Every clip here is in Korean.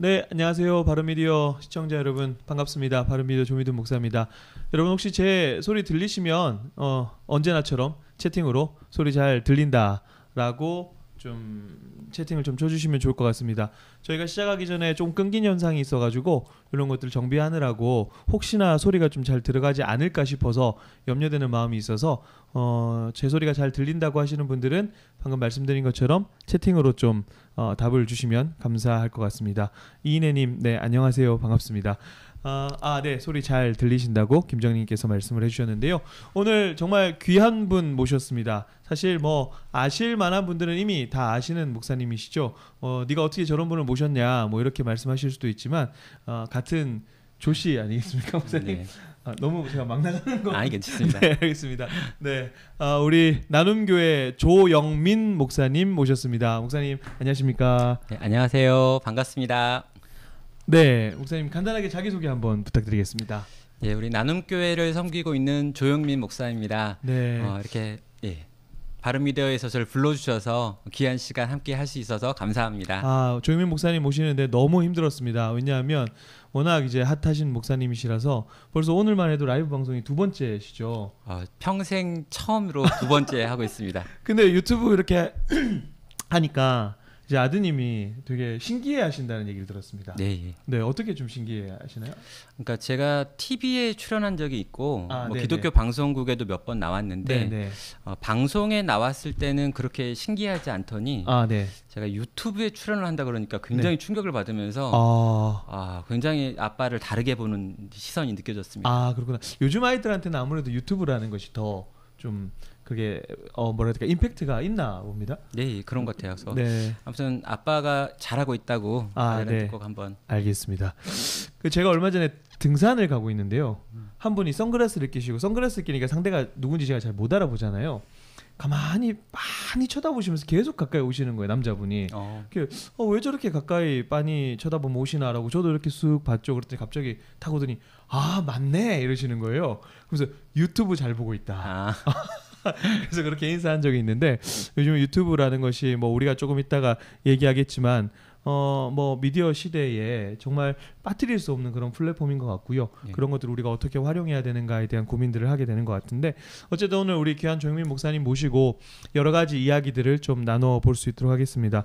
네, 안녕하세요. 바른미디어 시청자 여러분 반갑습니다. 바른미디어 조미든 목사입니다. 여러분 혹시 제 소리 들리시면 어, 언제나처럼 채팅으로 소리 잘 들린다라고 좀 채팅을 좀 쳐주시면 좋을 것 같습니다. 저희가 시작하기 전에 좀 끊긴 현상이 있어가지고 이런 것들 정비하느라고 혹시나 소리가 좀 잘 들어가지 않을까 싶어서 염려되는 마음이 있어서 어, 제 소리가 잘 들린다고 하시는 분들은 방금 말씀드린 것처럼 채팅으로 좀 어, 답을 주시면 감사할 것 같습니다. 이인혜님, 네 안녕하세요, 반갑습니다. 어, 아, 네. 소리 잘 들리신다고 김정님께서 말씀을 해주셨는데요. 오늘 정말 귀한 분 모셨습니다. 사실 뭐 아실 만한 분들은 이미 다 아시는 목사님이시죠. 어, 네가 어떻게 저런 분을 모셨냐, 뭐 이렇게 말씀하실 수도 있지만 어, 같은 조씨 아니겠습니까, 음, 목사님? 네. 아, 너무 제가 막 나가는 거. 아니 괜찮습니다. 네, 알겠습니다. 네, 아, 우리 나눔교회 조영민 목사님 모셨습니다. 목사님 안녕하십니까? 네, 안녕하세요. 반갑습니다. 네, 목사님 간단하게 자기소개 한번 부탁드리겠습니다. 예, 우리 나눔교회를 섬기고 있는 조영민 목사입니다. 네. 어, 이렇게 예. 바른미디어에서 저를 불러주셔서 귀한 시간 함께 할 수 있어서 감사합니다. 아 조영민 목사님 모시는데 너무 힘들었습니다. 왜냐하면 워낙 이제 핫하신 목사님이시라서 벌써 오늘만 해도 라이브 방송이 두 번째시죠. 아, 평생 처음으로 두 번째 하고 있습니다. 근데 유튜브 이렇게 하니까 이제 아드님이 되게 신기해 하신다는 얘기를 들었습니다. 네. 예. 네, 어떻게 좀 신기해 하시나요? 그러니까 제가 TV에 출연한 적이 있고 아, 뭐 네, 기독교 네. 방송국에도 몇 번 나왔는데 네, 어, 방송에 나왔을 때는 그렇게 신기하지 않더니 아, 제가 유튜브에 출연을 한다 그러니까 굉장히 충격을 받으면서 아... 아, 굉장히 아빠를 다르게 보는 시선이 느껴졌습니다. 아, 그렇구나. 요즘 아이들한테는 아무래도 유튜브라는 것이 더좀 그게 어 뭐라 해야 될까 임팩트가 있나 봅니다. 네 그런 것 같아요. 그래서 네. 아무튼 아빠가 잘하고 있다고 아, 네. 꼭 한번 알겠습니다. 그 제가 얼마 전에 등산을 가고 있는데요. 음. 한 분이 선글라스를 끼시고 선글라스 끼니까 상대가 누군지 제가 잘 못 알아보잖아요. 가만히 많이 쳐다보시면서 계속 가까이 오시는 거예요 남자분이. 어. 어, 왜 저렇게 가까이 많이 쳐다보면 오시나라고 저도 이렇게 쑥 봤죠. 그랬더니 갑자기 타고더니 아 맞네 이러시는 거예요. 그래서 유튜브 잘 보고 있다. 아. 그래서 그렇게 인사한 적이 있는데 요즘 유튜브라는 것이 뭐 우리가 조금 있다가 얘기하겠지만 어 뭐 미디어 시대에 정말 빠뜨릴 수 없는 그런 플랫폼인 것 같고요. 네. 그런 것들을 우리가 어떻게 활용해야 되는가에 대한 고민들을 하게 되는 것 같은데 어쨌든 오늘 우리 귀한 조영민 목사님 모시고 여러 가지 이야기들을 좀 나눠 볼 수 있도록 하겠습니다.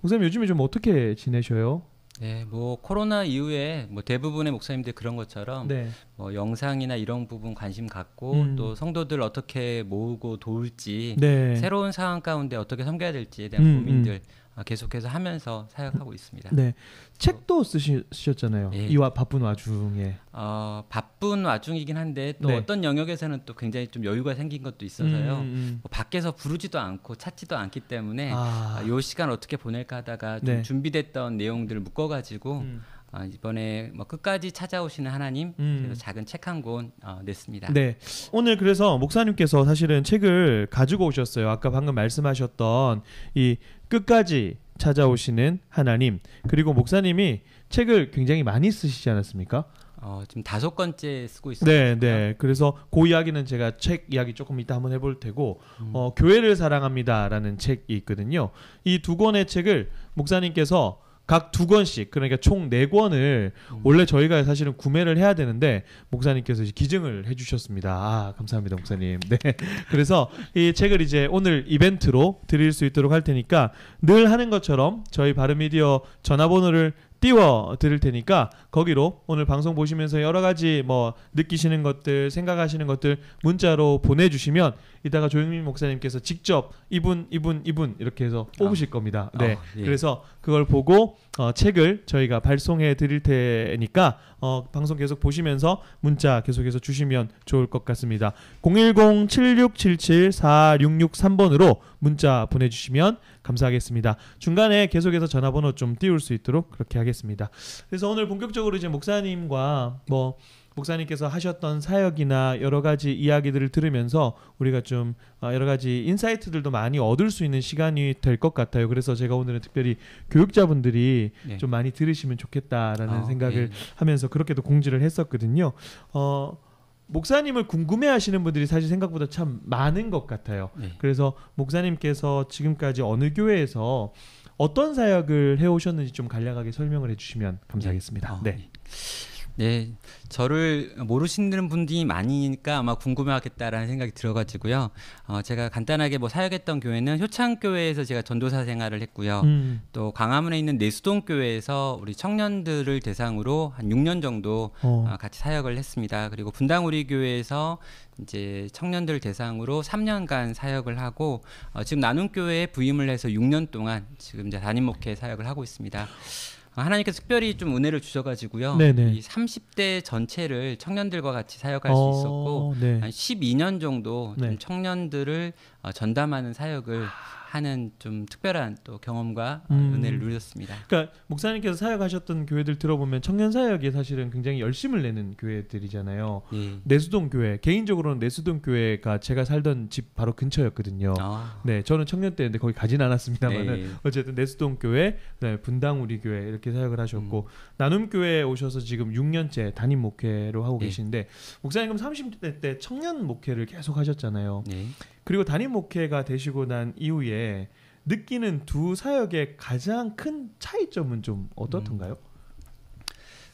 목사님 요즘에 좀 어떻게 지내셔요? 네, 뭐 코로나 이후에 뭐 대부분의 목사님들 그런 것처럼 네. 뭐 영상이나 이런 부분 관심 갖고 음. 또 성도들 어떻게 모으고 도울지 네. 새로운 상황 가운데 어떻게 섬겨야 될지에 대한 음, 음. 고민들 음. 아, 계속해서 하면서 사역하고 있습니다. 네, 책도 쓰셨잖아요. 예. 이와 바쁜 와중에. 어, 바쁜 와중이긴 한데 또 네. 어떤 영역에서는 또 굉장히 좀 여유가 생긴 것도 있어서요. 음, 음. 음. 뭐 밖에서 부르지도 않고 찾지도 않기 때문에 아. 아. 요 시간 어떻게 보낼까 하다가 좀 네. 준비됐던 내용들을 묶어가지고. 음. 아, 이번에 뭐 끝까지 찾아오시는 하나님 음. 작은 책 한권 어, 냈습니다. 네, 오늘 그래서 목사님께서 사실은 책을 가지고 오셨어요. 아까 방금 말씀하셨던 이 끝까지 찾아오시는 하나님 그리고 목사님이 책을 굉장히 많이 쓰시지 않았습니까? 어, 지금 다섯 권째 쓰고 있습니다. 네, 네. 그래서 그 이야기는 제가 책 이야기 조금 이따 한번 해볼 테고, 음. 어, 교회를 사랑합니다라는 책이 있거든요. 이 두 권의 책을 목사님께서 각두 권씩 그러니까 총 네 권을 음. 원래 저희가 사실은 구매를 해야 되는데 목사님께서 기증을 해주셨습니다. 아, 감사합니다, 목사님. 네. 그래서 이 책을 이제 오늘 이벤트로 드릴 수 있도록 할 테니까 늘 하는 것처럼 저희 바르미디어 전화번호를 띄워 드릴 테니까 거기로 오늘 방송 보시면서 여러 가지 뭐 느끼시는 것들, 생각하시는 것들 문자로 보내 주시면 이따가 조영민 목사님께서 직접 이분 이분 이분 이렇게 해서 아. 뽑으실 겁니다. 네. 어, 예. 그래서 그걸 보고 어, 책을 저희가 발송해 드릴 테니까 어, 방송 계속 보시면서 문자 계속해서 주시면 좋을 것 같습니다. 010-7677-4663번으로 문자 보내주시면 감사하겠습니다. 중간에 계속해서 전화번호 좀 띄울 수 있도록 그렇게 하겠습니다. 그래서 오늘 본격적으로 이제 목사님과 뭐 목사님께서 하셨던 사역이나 여러 가지 이야기들을 들으면서 우리가 좀 어, 여러 가지 인사이트들도 많이 얻을 수 있는 시간이 될 것 같아요. 그래서 제가 오늘은 특별히 교육자분들이 네. 좀 많이 들으시면 좋겠다라는 어, 생각을 네. 하면서 그렇게도 공지를 했었거든요. 어, 목사님을 궁금해 하시는 분들이 사실 생각보다 참 많은 것 같아요. 네. 그래서 목사님께서 지금까지 어느 교회에서 어떤 사역을 해 오셨는지 좀 간략하게 설명을 해 주시면 감사하겠습니다. 네. 아, 네. 예. 네, 저를 모르시는 분들이 많으니까 아마 궁금하겠다라는 생각이 들어가지고요. 어, 제가 간단하게 뭐 사역했던 교회는 효창교회에서 제가 전도사 생활을 했고요. 음. 또 광화문에 있는 내수동교회에서 우리 청년들을 대상으로 한 6년 정도 어. 어, 같이 사역을 했습니다. 그리고 분당우리교회에서 이제 청년들 대상으로 3년간 사역을 하고 어, 지금 나눔교회에 부임을 해서 6년 동안 지금 이제 담임 목회 사역을 하고 있습니다. 아, 하나님께서 특별히 좀 은혜를 주셔가지고요. 네네. 이 30대 전체를 청년들과 같이 사역할 어, 수 있었고 네. 한 12년 정도 네. 좀 청년들을 어, 전담하는 사역을 하는 좀 특별한 또 경험과 음. 은혜를 누렸습니다. 그러니까 목사님께서 사역하셨던 교회들 들어보면 청년 사역이 사실은 굉장히 열심을 내는 교회들이잖아요. 예. 내수동 교회 개인적으로는 내수동 교회가 제가 살던 집 바로 근처였거든요. 아. 네, 저는 청년 때인데 거기 가진 않았습니다만은 네. 어쨌든 내수동 교회, 네, 분당 우리 교회 이렇게 사역을 하셨고 음. 나눔 교회 오셔서 지금 6년째 담임 목회로 하고 예. 계신데 목사님 그럼 30대 때 청년 목회를 계속 하셨잖아요. 예. 그리고 담임 목회가 되시고 난 이후에 느끼는 두 사역의 가장 큰 차이점은 좀 어떻던가요? 음.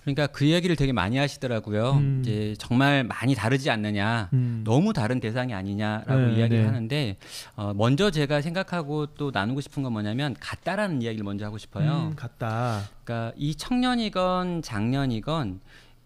그러니까 그이기를 되게 많이 하시더라고요. 음. 이제 정말 많이 다르지 않느냐, 음. 너무 다른 대상이 아니냐라고 네, 이야기를 네. 하는데 어, 먼저 제가 생각하고 또 나누고 싶은 건 뭐냐면 같다라는 이야기를 먼저 하고 싶어요. 음, 같다. 그러니까 이 청년이건 장년이건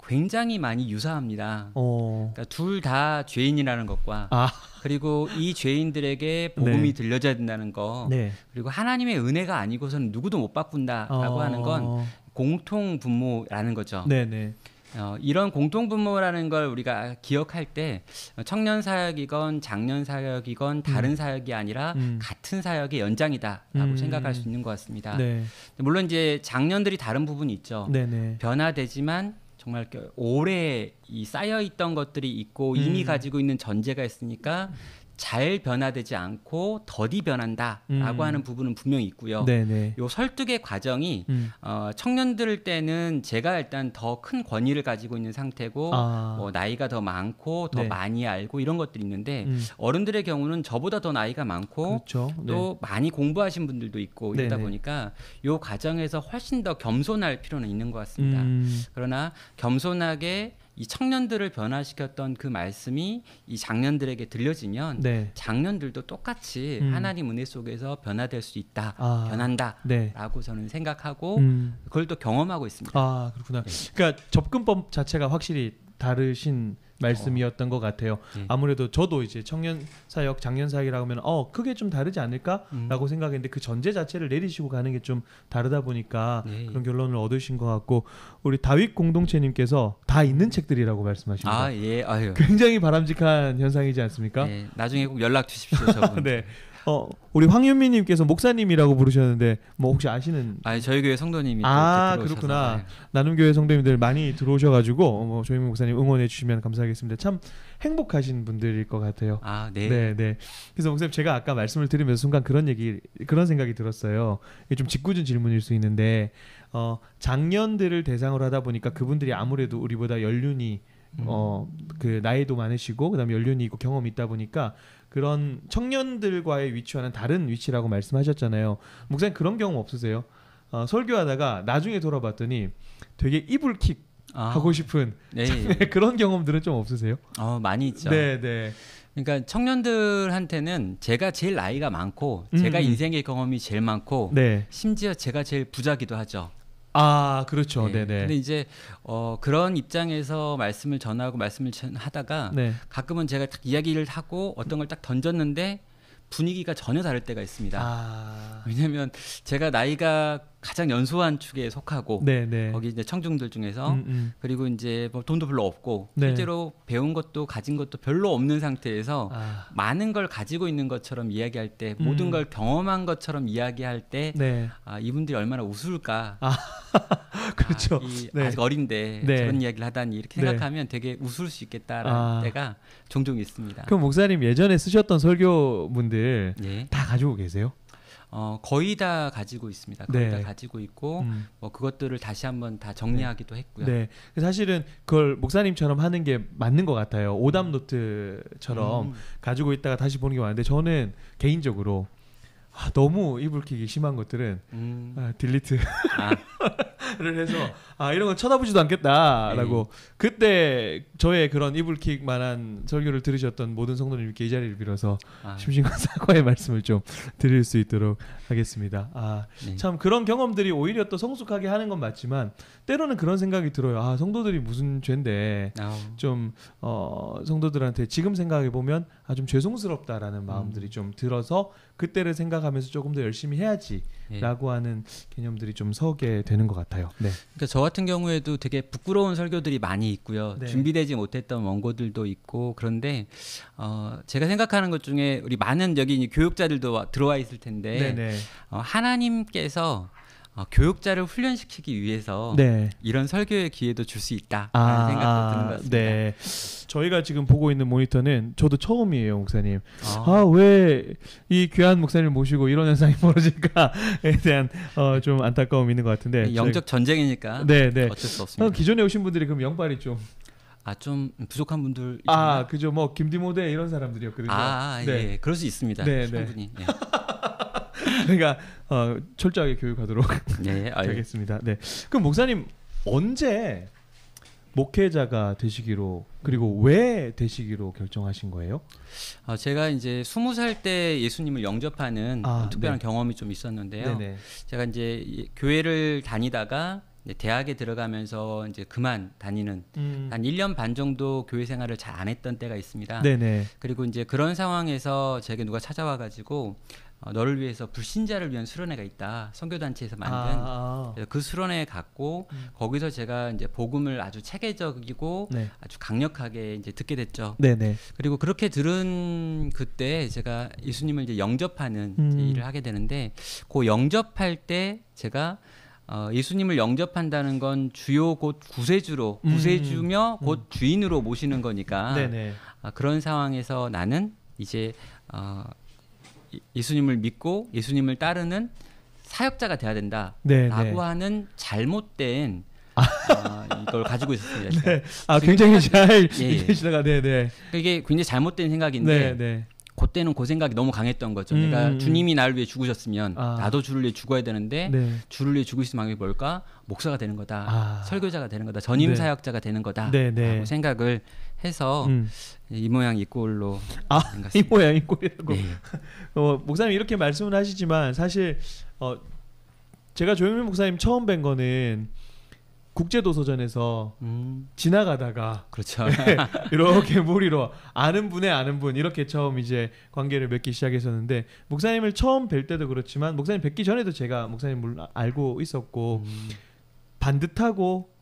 굉장히 많이 유사합니다. 어. 그러니까 둘다 죄인이라는 것과 아. 그리고 이 죄인들에게 복음이 네. 들려져야 된다는 거 네. 그리고 하나님의 은혜가 아니고서는 누구도 못 바꾼다라고 어. 하는 건 공통 분모라는 거죠. 네네. 네. 어, 이런 공통분모라는 걸 우리가 기억할 때 청년 사역이건 장년 사역이건 다른 음. 사역이 아니라 음. 같은 사역의 연장이다라고 음. 생각할 수 있는 것 같습니다. 네. 물론 이제 장년들이 다른 부분이 있죠. 네네. 네. 변화되지만 정말 오래 이 쌓여 있던 것들이 있고 이미 음. 가지고 있는 전제가 있으니까 잘 변화되지 않고 더디 변한다라고 음. 하는 부분은 분명히 있고요. 네네. 네. 요 설득의 과정이 음. 어, 청년들 때는 제가 일단 더 큰 권위를 가지고 있는 상태고 아. 뭐 나이가 더 많고 더 네. 많이 알고 이런 것들이 있는데 음. 어른들의 경우는 저보다 더 나이가 많고 그렇죠. 네. 또 네. 많이 공부하신 분들도 있고 네, 이러다 보니까 요 과정에서 훨씬 더 겸손할 필요는 있는 것 같습니다. 음. 그러나 겸손하게 이 청년들을 변화시켰던 그 말씀이 이 장년들에게 들려지면 네. 장년들도 똑같이 음. 하나님 은혜 속에서 변화될 수 있다, 아. 변한다라고 네. 저는 생각하고 음. 그걸 또 경험하고 있습니다. 아 그렇구나. 네. 그러니까 접근법 자체가 확실히 다르신 말씀이었던 것 같아요. 어. 예. 아무래도 저도 이제 청년 사역, 작년 사역이라고 하면 어 크게 좀 다르지 않을까라고 음. 생각했는데 그 전제 자체를 내리시고 가는 게 좀 다르다 보니까 예, 예. 그런 결론을 얻으신 것 같고 우리 다윗 공동체님께서 다 있는 책들이라고 말씀하십니다. 아 예, 아유. 굉장히 바람직한 현상이지 않습니까? 예. 나중에 꼭 연락 주십시오. 저분. 네. 어, 우리 황윤미님께서 목사님이라고 부르셨는데 뭐 혹시 아시는? 아니 저희 교회 성도님이 아 그렇구나. 네. 나눔 교회 성도님들 많이 들어오셔가지고 어, 뭐조희민 목사님 응원해 주시면 감사하겠습니다. 참 행복하신 분들일 것 같아요. 아 네. 네 네. 그래서 목사님 제가 아까 말씀을 드리면서 순간 그런 얘기 그런 생각이 들었어요. 이게 좀 짓궂은 질문일 수 있는데 어, 작년들을 대상으로 하다 보니까 그분들이 아무래도 우리보다 연륜이 음. 어그 나이도 많으시고 그다음에 연륜이 있고 경험이 있다 보니까 그런 청년들과의 위치와는 다른 위치라고 말씀하셨잖아요. 목사님 그런 경험 없으세요? 어, 설교하다가 나중에 돌아봤더니 되게 이불킥 아, 하고 싶은 네. 네, 그런 경험들은 좀 없으세요? 어, 많이 있죠. 네, 네. 그러니까 청년들한테는 제가 제일 나이가 많고 음, 제가 음. 인생의 경험이 제일 많고 네. 심지어 제가 제일 부자기도 하죠. 아 그렇죠. 네. 네 근데 이제 어, 그런 입장에서 말씀을 전하고 말씀을 하다가 네. 가끔은 제가 딱 이야기를 하고 어떤 걸 딱 던졌는데 분위기가 전혀 다를 때가 있습니다. 아... 왜냐하면 제가 나이가 가장 연소한 축에 속하고 네네. 네. 거기 이제 청중들 중에서 음, 음. 그리고 이제 뭐 돈도 별로 없고 네. 실제로 배운 것도 가진 것도 별로 없는 상태에서 아. 많은 걸 가지고 있는 것처럼 이야기할 때 음. 모든 걸 경험한 것처럼 이야기할 때 네. 아, 이분들이 얼마나 웃을까 아. 그렇죠. 아, 네. 직 어린데 네. 저런 이야기를 하다니 이렇게 네. 생각하면 되게 웃을 수 있겠다라는 아. 때가 종종 있습니다. 그럼 목사님 예전에 쓰셨던 설교문들 예. 다 가지고 계세요? 어, 거의 다 가지고 있습니다. 거의 네. 다 가지고 있고 음. 뭐 그것들을 다시 한번 다 정리하기도 했고요. 네. 그 사실은 그걸 목사님처럼 하는 게 맞는 것 같아요. 오답 음. 노트처럼 음. 가지고 있다가 다시 보는 게 많은데 저는 개인적으로 아, 너무 이불킥이 심한 것들은 음. 아, 딜리트. 아. 를 해서 아 이런 건 쳐다보지도 않겠다라고 예. 그때 저의 그런 이불킥만한 설교를 들으셨던 모든 성도님께 이 자리를 빌어서 아. 심신과 사과의 말씀을 좀 드릴 수 있도록 하겠습니다. 아참 네. 그런 경험들이 오히려 또 성숙하게 하는 건 맞지만 때로는 그런 생각이 들어요. 아 성도들이 무슨 죄인데 좀 어, 성도들한테 지금 생각해 보면 아좀 죄송스럽다라는 마음들이 음. 좀 들어서 그때를 생각하면서 조금 더 열심히 해야지라고 네. 하는 개념들이 좀 서게 되는 것 같아요. 네. 그러니까 저 같은 경우에도 되게 부끄러운 설교들이 많이 있고요. 네. 준비되지 못했던 원고들도 있고 그런데 어 제가 생각하는 것 중에 우리 많은 여기 교육자들도 들어와 있을 텐데 어 하나님께서 어, 교육자를 훈련시키기 위해서 네. 이런 설교의 기회도 줄 수 있다라는 아, 생각도 드는 것 같습니다. 네. 저희가 지금 보고 있는 모니터는 저도 처음이에요, 목사님. 어. 아, 왜 이 귀한 목사님을 모시고 이런 현상이 벌어질까에 대한 어, 좀 안타까움이 있는 것 같은데. 네, 영적 전쟁이니까. 네, 네. 어쩔 수 없습니다. 아, 기존에 오신 분들이 그럼 영빨이 좀 아 좀 부족한 분들 아 그죠 뭐 김디모데 이런 사람들이었거든요. 아, 네. 예, 예. 그럴 수 있습니다. 네, 네. 충분히. 네. 그러니까 어, 철저하게 교육하도록 네, 하겠습니다. 네. 그럼 목사님 언제 목회자가 되시기로 그리고 왜 되시기로 결정하신 거예요? 아, 제가 이제 스무 살 때 예수님을 영접하는 아, 특별한 네. 경험이 좀 있었는데요. 네네. 제가 이제 교회를 다니다가 대학에 들어가면서 이제 그만 다니는 음. 한 1년 반 정도 교회 생활을 잘 안 했던 때가 있습니다. 네네. 그리고 이제 그런 상황에서 제게 누가 찾아와 가지고 어, 너를 위해서 불신자를 위한 수련회가 있다. 선교단체에서 만든 아~, 아. 그 수련회 에 갔고 음. 거기서 제가 이제 복음을 아주 체계적이고 네. 아주 강력하게 이제 듣게 됐죠. 네네. 네. 그리고 그렇게 들은 그때 제가 예수님을 이제 영접하는 음. 이제 일을 하게 되는데 그 영접할 때 제가 어, 예수님을 영접한다는 건 주요 곧 구세주로 음. 구세주며 음. 곧 주인으로 모시는 거니까 네, 네. 아, 그런 상황에서 나는 이제 어, 예수님을 믿고 예수님을 따르는 사역자가 돼야 된다라고 네, 네. 하는 잘못된 아, 어, 이걸 가지고 있었습니다. 네. 아 굉장히 잘 예, 예. 시다가 네네. 그러니까 이게 굉장히 잘못된 생각인데 네, 네. 그때는 그 생각이 너무 강했던 거죠. 음, 내가 음. 주님이 나를 위해 죽으셨으면 아. 나도 주를 위해 죽어야 되는데 네. 주를 위해 죽으신 방법이 뭘까? 목사가 되는 거다. 아. 설교자가 되는 거다. 전임 네. 사역자가 되는 거다. 네, 네. 라고 생각을 해서 음. 이 모양 이 꼴로 아, 이 모양 이 꼴이라고. 네. 어, 목사님 이렇게 말씀을 하시지만 사실 어, 제가 조영민 목사님 처음 뵌 거는 국제도서전에서 음. 지나가다가 그렇죠. 예, 이렇게 무리로 아는 분의 아는 분 이렇게 처음 이제 관계를 맺기 시작했었는데 목사님을 처음 뵐 때도 그렇지만 목사님 뵙기 전에도 제가 목사님을 아, 알고 있었고 음. 반듯하고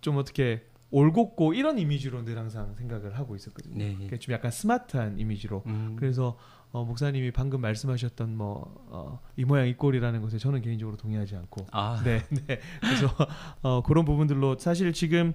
좀 어떻게 올곧고 이런 이미지로 늘 항상 생각을 하고 있었거든요. 네. 좀 약간 스마트한 이미지로 음. 그래서 어, 목사님이 방금 말씀하셨던 뭐 어, 이 모양 이 꼴이라는 것에 저는 개인적으로 동의하지 않고 아. 네, 네. 그래서 어, 그런 부분들로 사실 지금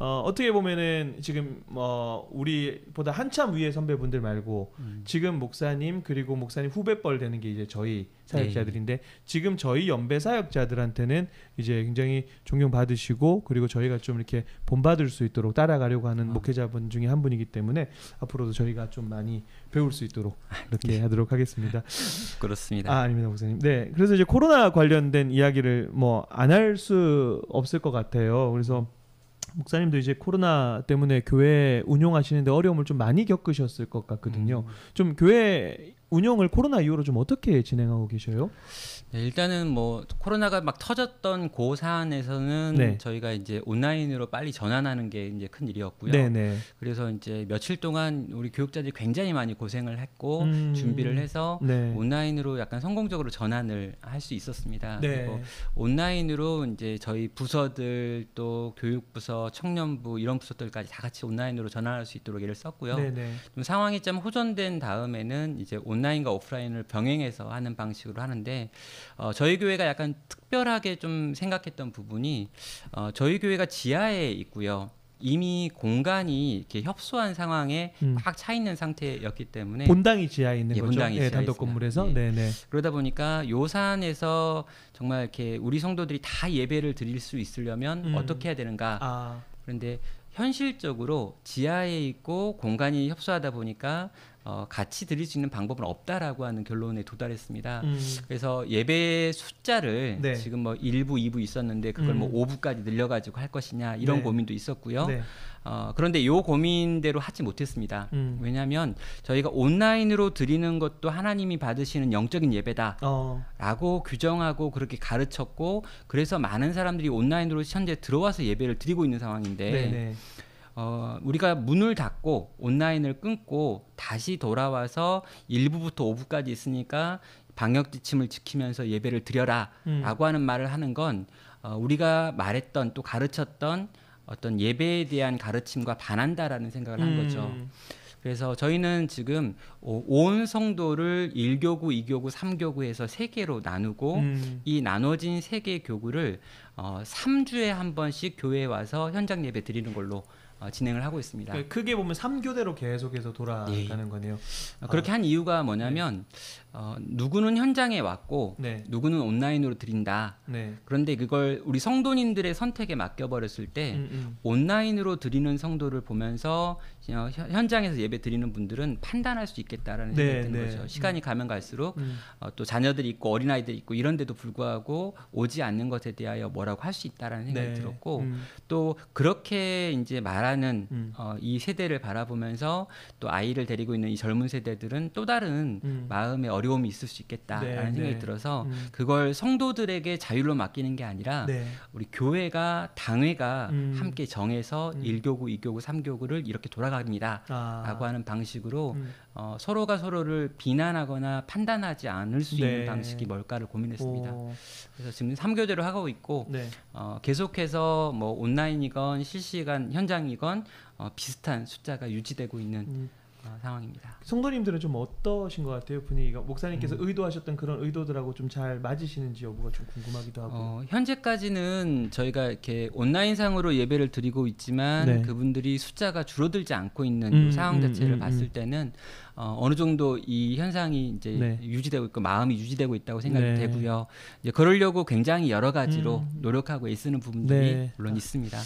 어, 어떻게 보면은 지금 뭐 우리보다 한참 위에 선배분들 말고 음. 지금 목사님 그리고 목사님 후배뻘 되는 게 이제 저희 사역자들인데 네. 지금 저희 연배 사역자들한테는 이제 굉장히 존경받으시고 그리고 저희가 좀 이렇게 본받을 수 있도록 따라가려고 하는 어. 목회자분 중에 한 분이기 때문에 앞으로도 저희가 좀 많이 배울 수 있도록 이렇게 네. 하도록 하겠습니다. 그렇습니다. 아, 아닙니다, 목사님. 네. 그래서 이제 코로나 관련된 이야기를 뭐 안 할 수 없을 것 같아요. 그래서 목사님도 이제 코로나 때문에 교회 운영하시는데 어려움을 좀 많이 겪으셨을 것 같거든요. 음. 좀 교회 운영을 코로나 이후로 좀 어떻게 진행하고 계셔요? 네, 일단은 뭐 코로나가 막 터졌던 고사안에서는 네. 저희가 이제 온라인으로 빨리 전환하는 게 이제 큰 일이었고요. 네네. 네. 그래서 이제 며칠 동안 우리 교육자들이 굉장히 많이 고생을 했고 음... 준비를 해서 네. 온라인으로 약간 성공적으로 전환을 할 수 있었습니다. 네. 그리고 온라인으로 이제 저희 부서들 또 교육부서, 청년부 이런 부서들까지 다 같이 온라인으로 전환할 수 있도록 일를 썼고요. 네네. 네. 좀 상황이 좀 호전된 다음에는 이제 온라인과 오프라인을 병행해서 하는 방식으로 하는데 어, 저희 교회가 약간 특별하게 좀 생각했던 부분이 어, 저희 교회가 지하에 있고요. 이미 공간이 이렇게 협소한 상황에 음. 막차 있는 상태였기 때문에 본당이 지하에 있는 예, 거죠. 본당이 네, 단독 건물에서. 네. 네 그러다 보니까 요산에서 정말 이렇게 우리 성도들이 다 예배를 드릴 수 있으려면 음. 어떻게 해야 되는가. 아. 그런데 현실적으로 지하에 있고 공간이 협소하다 보니까 어, 같이 드릴 수 있는 방법은 없다라고 하는 결론에 도달했습니다. 음. 그래서 예배 숫자를 네. 지금 뭐 1부, 2부 있었는데 그걸 뭐 음. 뭐 5부까지 늘려가지고 할 것이냐 이런 네. 고민도 있었고요. 네. 어, 그런데 요 고민대로 하지 못했습니다. 음. 왜냐하면 저희가 온라인으로 드리는 것도 하나님이 받으시는 영적인 예배다라고 어. 규정하고 그렇게 가르쳤고 그래서 많은 사람들이 온라인으로 현재 들어와서 예배를 드리고 있는 상황인데 네, 네. 어, 우리가 문을 닫고 온라인을 끊고 다시 돌아와서 1부부터 5부까지 있으니까 방역 지침을 지키면서 예배를 드려라 라고 음. 하는 말을 하는 건 어, 우리가 말했던 또 가르쳤던 어떤 예배에 대한 가르침과 반한다라는 생각을 음. 한 거죠. 음. 그래서 저희는 지금 온 성도를 1교구, 2교구, 3교구해서 3개로 나누고 음. 이 나눠진 3개 교구를 어, 3주에 한 번씩 교회에 와서 현장 예배 드리는 걸로 어, 진행을 하고 있습니다. 그러니까 크게 보면 3교대로 계속해서 돌아가는 예. 거네요. 그렇게 어. 한 이유가 뭐냐면 네. 어, 누구는 현장에 왔고 네. 누구는 온라인으로 드린다. 네. 그런데 그걸 우리 성도님들의 선택에 맡겨버렸을 때 음, 음. 온라인으로 드리는 성도를 보면서 어, 현장에서 예배 드리는 분들은 판단할 수 있겠다라는 네, 생각이 드는 네. 거죠. 시간이 음. 가면 갈수록 음. 어, 또 자녀들이 있고 어린아이들이 있고 이런데도 불구하고 오지 않는 것에 대하여 뭐라고 할 수 있다라는 생각이 네. 들었고 음. 또 그렇게 이제 말하는 음. 어, 이 세대를 바라보면서 또 아이를 데리고 있는 이 젊은 세대들은 또 다른 마음의 어린 어려움이 있을 수 있겠다라는 네, 생각이 네. 들어서 음. 그걸 성도들에게 자유로 맡기는 게 아니라 네. 우리 교회가 당회가 음. 함께 정해서 음. 1교구, 2교구, 3교구를 이렇게 돌아갑니다라고 아. 하는 방식으로 음. 어, 서로가 서로를 비난하거나 판단하지 않을 수 있는 네. 방식이 뭘까를 고민했습니다. 오. 그래서 지금 3교대로 하고 있고 네. 어, 계속해서 뭐 온라인이건 실시간 현장이건 어, 비슷한 숫자가 유지되고 있는 음. 어, 상황입니다. 성도님들은 좀 어떠신 것 같아요 분위기가 목사님께서 음. 의도하셨던 그런 의도들하고 좀 잘 맞으시는지 여부가 좀 궁금하기도 하고 어, 현재까지는 저희가 이렇게 온라인 상으로 예배를 드리고 있지만 네. 그분들이 숫자가 줄어들지 않고 있는 음, 상황 음, 자체를 음, 음, 봤을 때는 어, 어느 정도 이 현상이 이제 네. 유지되고 있고 마음이 유지되고 있다고 생각이 네. 되고요. 이제 그러려고 굉장히 여러 가지로 음. 노력하고 애쓰는 부분들이 네. 물론 있습니다.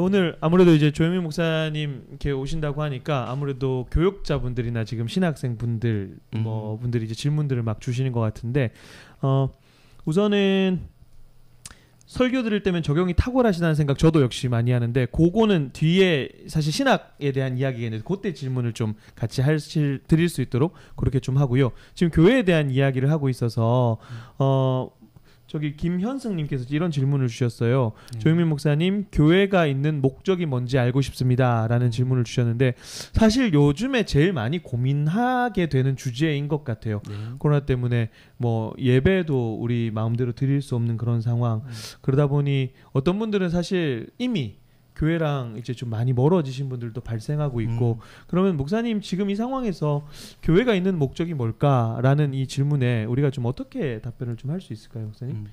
오늘 아무래도 이제 조영민 목사님 이렇게 오신다고 하니까 아무래도 교육자분들이나 지금 신학생분들 뭐 음. 분들이 이제 질문들을 막 주시는 것 같은데 어 우선은 설교 들을 때면 적용이 탁월하시다는 생각 저도 역시 많이 하는데 그거는 뒤에 사실 신학에 대한 이야기가 는데 그때 질문을 좀 같이 하실 드릴 수 있도록 그렇게 좀 하고요. 지금 교회에 대한 이야기를 하고 있어서 음. 어 저기 김현승님께서 이런 질문을 주셨어요. 음. 예. 조영민 목사님 교회가 있는 목적이 뭔지 알고 싶습니다라는 질문을 주셨는데 사실 요즘에 제일 많이 고민하게 되는 주제인 것 같아요. 네. 코로나 때문에 뭐 예배도 우리 마음대로 드릴 수 없는 그런 상황. 음. 그러다 보니 어떤 분들은 사실 이미 교회랑 이제 좀 많이 멀어지신 분들도 발생하고 있고 음. 그러면 목사님 지금 이 상황에서 교회가 있는 목적이 뭘까라는 이 질문에 우리가 좀 어떻게 답변을 좀 할 수 있을까요, 목사님? 음.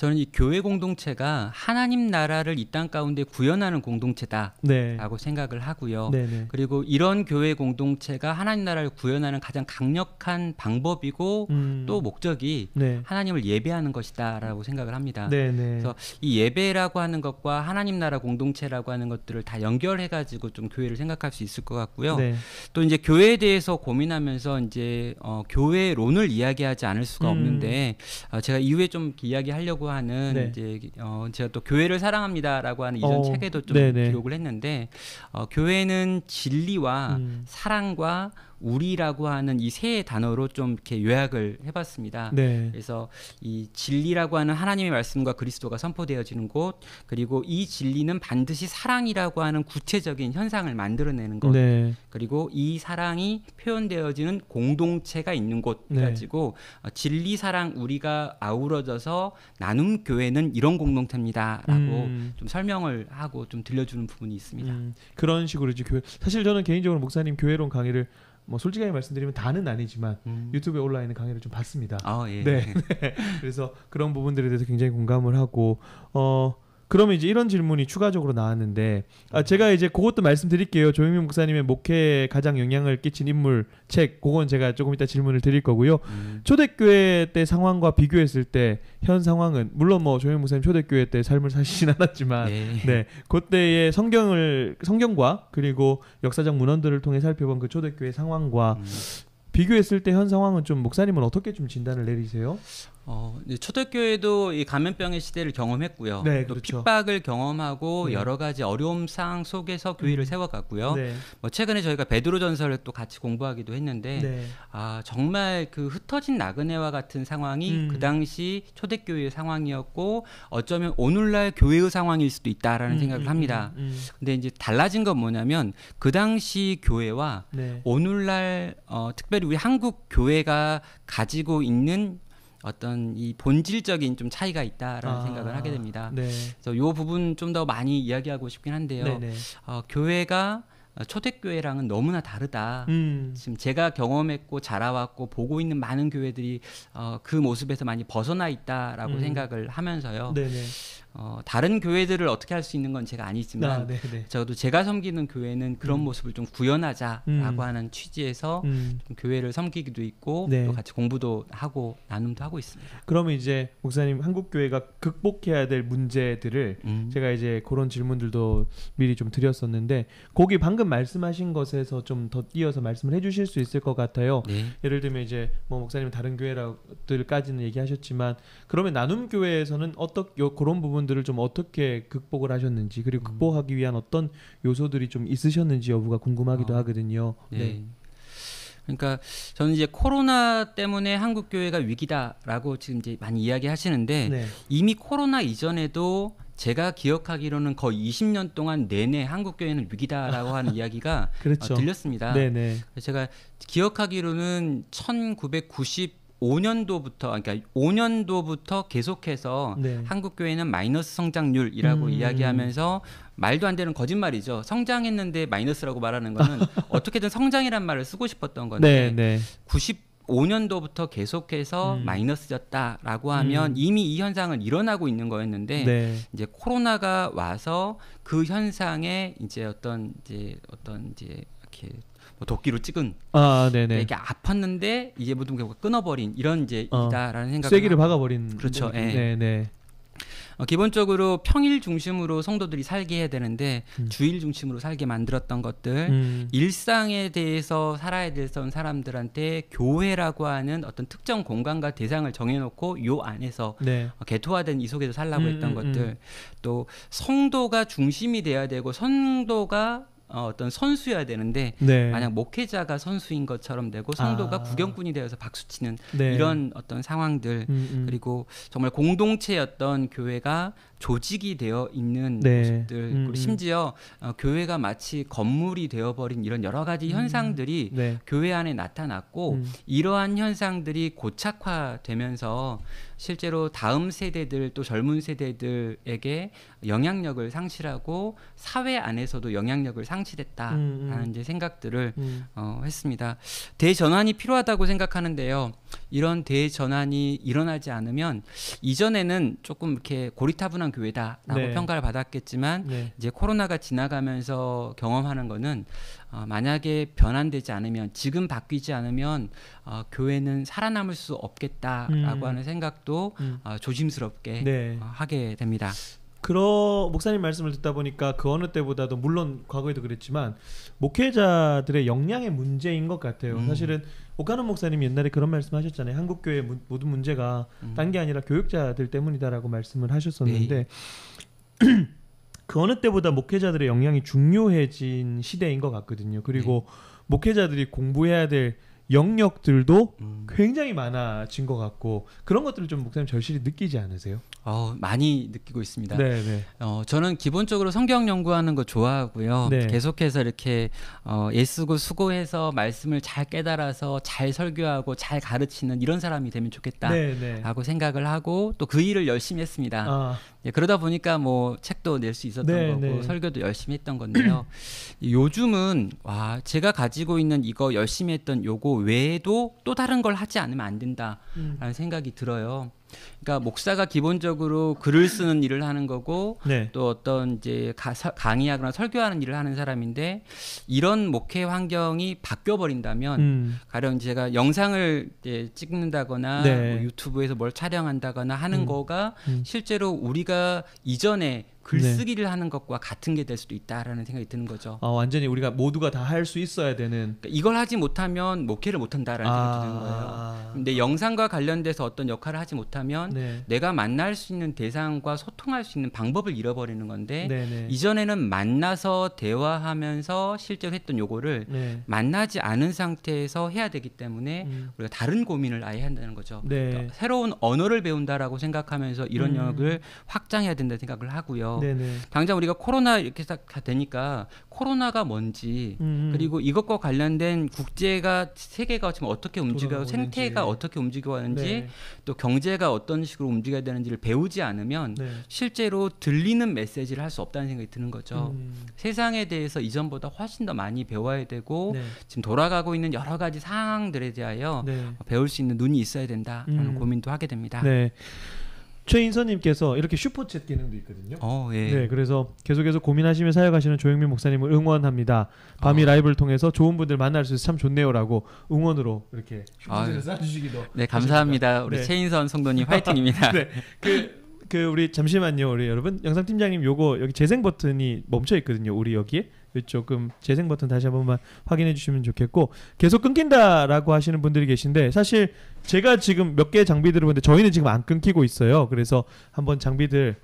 저는 이 교회 공동체가 하나님 나라를 이 땅 가운데 구현하는 공동체다라고 네. 생각을 하고요. 네네. 네. 그리고 이런 교회 공동체가 하나님 나라를 구현하는 가장 강력한 방법이고 음. 또 목적이 네. 하나님을 예배하는 것이다라고 생각을 합니다. 네네. 네. 그래서 이 예배라고 하는 것과 하나님 나라 공동체라고 하는 것들을 다 연결해 가지고 좀 교회를 생각할 수 있을 것 같고요. 네. 또 이제 교회에 대해서 고민하면서 이제 어, 교회론을 이야기하지 않을 수가 음. 없는데 어, 제가 이후에 좀 이야기하려고 하는 네. 이제 어 제가 또 교회를 사랑합니다라고 하는 이전 어, 책에도 좀 네네. 기록을 했는데 어 교회는 진리와 음. 사랑과 우리라고 하는 이 세 단어로 좀 이렇게 요약을 해봤습니다. 네. 그래서 이 진리라고 하는 하나님의 말씀과 그리스도가 선포되어지는 곳, 그리고 이 진리는 반드시 사랑이라고 하는 구체적인 현상을 만들어내는 것, 네. 그리고 이 사랑이 표현되어지는 공동체가 있는 곳 네. 가지고 네. 진리 사랑 우리가 아우러져서 나눔 교회는 이런 공동체입니다라고 음. 좀 설명을 하고 좀 들려주는 부분이 있습니다. 음. 그런 식으로 이제 교회 사실 저는 개인적으로 목사님 교회론 강의를 뭐 솔직하게 말씀드리면 다는 아니지만 음. 유튜브에 올라 있는 강의를 좀 봤습니다. 아, 예. 네. 그래서 그런 부분들에 대해서 굉장히 공감을 하고 어 그러면 이제 이런 질문이 추가적으로 나왔는데 아 네. 제가 이제 그것도 말씀드릴게요. 조영민 목사님의 목회에 가장 영향을 끼친 인물 책 그건 제가 조금 이따 질문을 드릴 거고요. 음. 초대교회 때 상황과 비교했을 때 현 상황은 물론 뭐 조영민 목사님 초대교회 때 삶을 사시진 않았지만 네. 네. 그때의 성경을 성경과 그리고 역사적 문헌들을 통해 살펴본 그 초대교회 상황과 음. 비교했을 때 현 상황은 좀 목사님은 어떻게 좀 진단을 내리세요? 어, 초대교회도 이 감염병의 시대를 경험했고요. 네, 또 그렇죠. 핍박을 경험하고 네. 여러 가지 어려움 상황 속에서 교회를 음. 세워갔고요. 네. 뭐 최근에 저희가 베드로 전설을 또 같이 공부하기도 했는데 네. 아 정말 그 흩어진 나그네와 같은 상황이 음. 그 당시 초대교회의 상황이었고 어쩌면 오늘날 교회의 상황일 수도 있다라는 음, 생각을 음, 합니다. 음, 음, 근데 이제 달라진 건 뭐냐면 그 당시 교회와 네. 오늘날 어, 특별히 우리 한국 교회가 가지고 있는 어떤 이 본질적인 좀 차이가 있다라는 아, 생각을 하게 됩니다. 네. 그래서 요 부분 좀 더 많이 이야기하고 싶긴 한데요. 네, 네. 어, 교회가 어, 초대교회랑은 너무나 다르다. 음. 지금 제가 경험했고 자라왔고 보고 있는 많은 교회들이 어, 그 모습에서 많이 벗어나 있다라고 음. 생각을 하면서요. 네네. 네. 어, 다른 교회들을 어떻게 할 수 있는 건 제가 아니지만 아, 저도 네, 네. 제가 섬기는 교회는 그런 음. 모습을 좀 구현하자라고 음. 하는 취지에서 음. 교회를 섬기기도 있고 네. 또 같이 공부도 하고 나눔도 하고 있습니다. 그러면 이제 목사님 한국 교회가 극복해야 될 문제들을 음. 제가 이제 그런 질문들도 미리 좀 드렸었는데 거기 방금 말씀하신 것에서 좀더 띄어서 말씀을 해주실 수 있을 것 같아요. 네. 예를 들면 이제 뭐 목사님 다른 교회들까지는 얘기하셨지만 그러면 나눔 교회에서는 어떻게 그런 부분 부분들을 좀 어떻게 극복을 하셨는지 그리고 음. 극복하기 위한 어떤 요소들이 좀 있으셨는지 여부가 궁금하기도 아, 하거든요. 예. 네. 그러니까 저는 이제 코로나 때문에 한국 교회가 위기다라고 지금 이제 많이 이야기하시는데 네. 이미 코로나 이전에도 제가 기억하기로는 거의 20년 동안 내내 한국 교회는 위기다라고 하는 이야기가 그렇죠. 어, 들렸습니다. 네네. 제가 기억하기로는 1990 5년도부터 그러니까 5년도부터 계속해서 네. 한국 교회는 마이너스 성장률이라고 음. 이야기하면서 말도 안 되는 거짓말이죠. 성장했는데 마이너스라고 말하는 거는 어떻게든 성장이란 말을 쓰고 싶었던 건데 네, 네. 90 5년도부터 계속해서 음. 마이너스였다라고 하면 음. 이미 이 현상은 일어나고 있는 거였는데 네. 이제 코로나가 와서 그 현상에 이제 어떤 이제 어떤 이제 이렇게 뭐 도끼로 찍은 아, 네네. 이렇게 아팠는데 이제 모든 경우가 끊어버린 이런 이제 어, 이다라는 생각 쐐기를 박아버린 그렇죠. 네. 네. 네. 어, 기본적으로 평일 중심으로 성도들이 살게 해야 되는데 음. 주일 중심으로 살게 만들었던 것들 음. 일상에 대해서 살아야 될선 사람들한테 교회라고 하는 어떤 특정 공간과 대상을 정해놓고 요 안에서 네. 어, 개토화된 이 속에서 살라고 음, 했던 음, 음. 것들 또 성도가 중심이 돼야 되고 성도가 어, 떤 선수여야 되는데 네. 만약 목회자가 선수인 것처럼 되고 성도가 아. 구경꾼이 되어서 박수치는 네. 이런 어떤 상황들 음, 음. 그리고 정말 공동체였던 교회가 조직이 되어 있는 네. 모습들 음, 그리고 음. 심지어 어, 교회가 마치 건물이 되어버린 이런 여러 가지 음. 현상들이 네. 교회 안에 나타났고 이러한 현상들이 고착화되면서 실제로 다음 세대들 또 젊은 세대들에게 영향력을 상실하고 사회 안에서도 영향력을 상실했다라는 음, 음. 이제 생각들을 음. 어, 했습니다. 대전환이 필요하다고 생각하는데요. 이런 대전환이 일어나지 않으면 이전에는 조금 이렇게 고리타분한 교회다라고 네. 평가를 받았겠지만 네. 이제 코로나가 지나가면서 경험하는 거는 어, 만약에 변환되지 않으면 지금 바뀌지 않으면 어, 교회는 살아남을 수 없겠다라고 음. 하는 생각도 음. 어, 조심스럽게 네. 어, 하게 됩니다. 그러 목사님 말씀을 듣다 보니까 그 어느 때보다도 물론 과거에도 그랬지만 목회자들의 역량의 문제인 것 같아요. 음. 사실은 오카노 목사님 옛날에 그런 말씀하셨잖아요. 한국 교회 모든 문제가 음. 딴게 아니라 교육자들 때문이다라고 말씀을 하셨었는데 네. 그 어느 때보다 목회자들의 역량이 중요해진 시대인 것 같거든요. 그리고 네. 목회자들이 공부해야 될 영역들도 음. 굉장히 많아진 것 같고 그런 것들을 좀 목사님 절실히 느끼지 않으세요? 어, 많이 느끼고 있습니다. 네네. 네. 어, 저는 기본적으로 성경 연구하는 거 좋아하고요. 네. 계속해서 이렇게 어, 애쓰고 수고해서 말씀을 잘 깨달아서 잘 설교하고 잘 가르치는 이런 사람이 되면 좋겠다라고 네, 네. 생각을 하고 또 그 일을 열심히 했습니다. 아. 예, 그러다 보니까 뭐 책도 낼 수 있었던 네, 거고 설교도 열심히 했던 건데요. 요즘은 와 제가 가지고 있는 이거 열심히 했던 요거 외에도 또 다른 걸 하지 않으면 안 음. 된다라는 음. 생각이 들어요. 그러니까 목사가 기본적으로 글을 쓰는 일을 하는 거고 네. 또 어떤 이제 강의하거나 설교하는 일을 하는 사람인데 이런 목회 환경이 바뀌어 버린다면 음. 가령 제가 영상을 이제 찍는다거나 네. 뭐 유튜브에서 뭘 촬영한다거나 하는 음. 거가 음. 실제로 우리가 이전에 네. 글쓰기를 네. 하는 것과 같은 게 될 수도 있다라는 생각이 드는 거죠. 아, 완전히 우리가 모두가 다 할 수 있어야 되는. 그러니까 이걸 하지 못하면 목회를 못한다라는 아... 생각이 드는 거예요. 근데 영상과 관련돼서 어떤 역할을 하지 못하면 네. 내가 만날 수 있는 대상과 소통할 수 있는 방법을 잃어버리는 건데 네네. 네. 이전에는 만나서 대화하면서 실제로 했던 요거를 네. 만나지 않은 상태에서 해야 되기 때문에 음. 우리가 다른 고민을 아예 한다는 거죠. 네. 그러니까 새로운 언어를 배운다라고 생각하면서 이런 음. 영역을 확장해야 된다 생각을 하고요. 네네. 당장 우리가 코로나 이렇게 다 되니까 코로나가 뭔지 음. 그리고 이것과 관련된 국제가 세계가 지금 어떻게 움직여 생태가 어떻게 움직여 하는지 네. 또 경제가 어떤 식으로 움직여야 되는지를 배우지 않으면 네. 실제로 들리는 메시지를 할 수 없다는 생각이 드는 거죠. 음. 세상에 대해서 이전보다 훨씬 더 많이 배워야 되고 네. 지금 돌아가고 있는 여러 가지 상황들에 대하여 네. 배울 수 있는 눈이 있어야 된다라는 음. 고민도 하게 됩니다. 네. 최인선님께서 이렇게 슈퍼챗 기능도 있거든요. 어, 예. 네, 그래서 계속해서 고민하시며 사역하시는 조영민 목사님을 응원합니다. 밤이 어. 라이브를 통해서 좋은 분들 만날 수 있어서 참 좋네요라고 응원으로 이렇게 슈퍼챗을 아, 쏴주시기도. 네, 하십니다. 감사니다 우리 네. 최인선 성도님 화이팅입니다. 네, 그그 우리 잠시만요, 우리 여러분 영상 팀장님 요거 여기 재생 버튼이 멈춰 있거든요. 우리 여기에 조금 재생 버튼 다시 한번만 확인해 주시면 좋겠고 계속 끊긴다라고 하시는 분들이 계신데 사실 제가 지금 몇 개 장비들을 보는데 저희는 지금 안 끊기고 있어요. 그래서 한번 장비들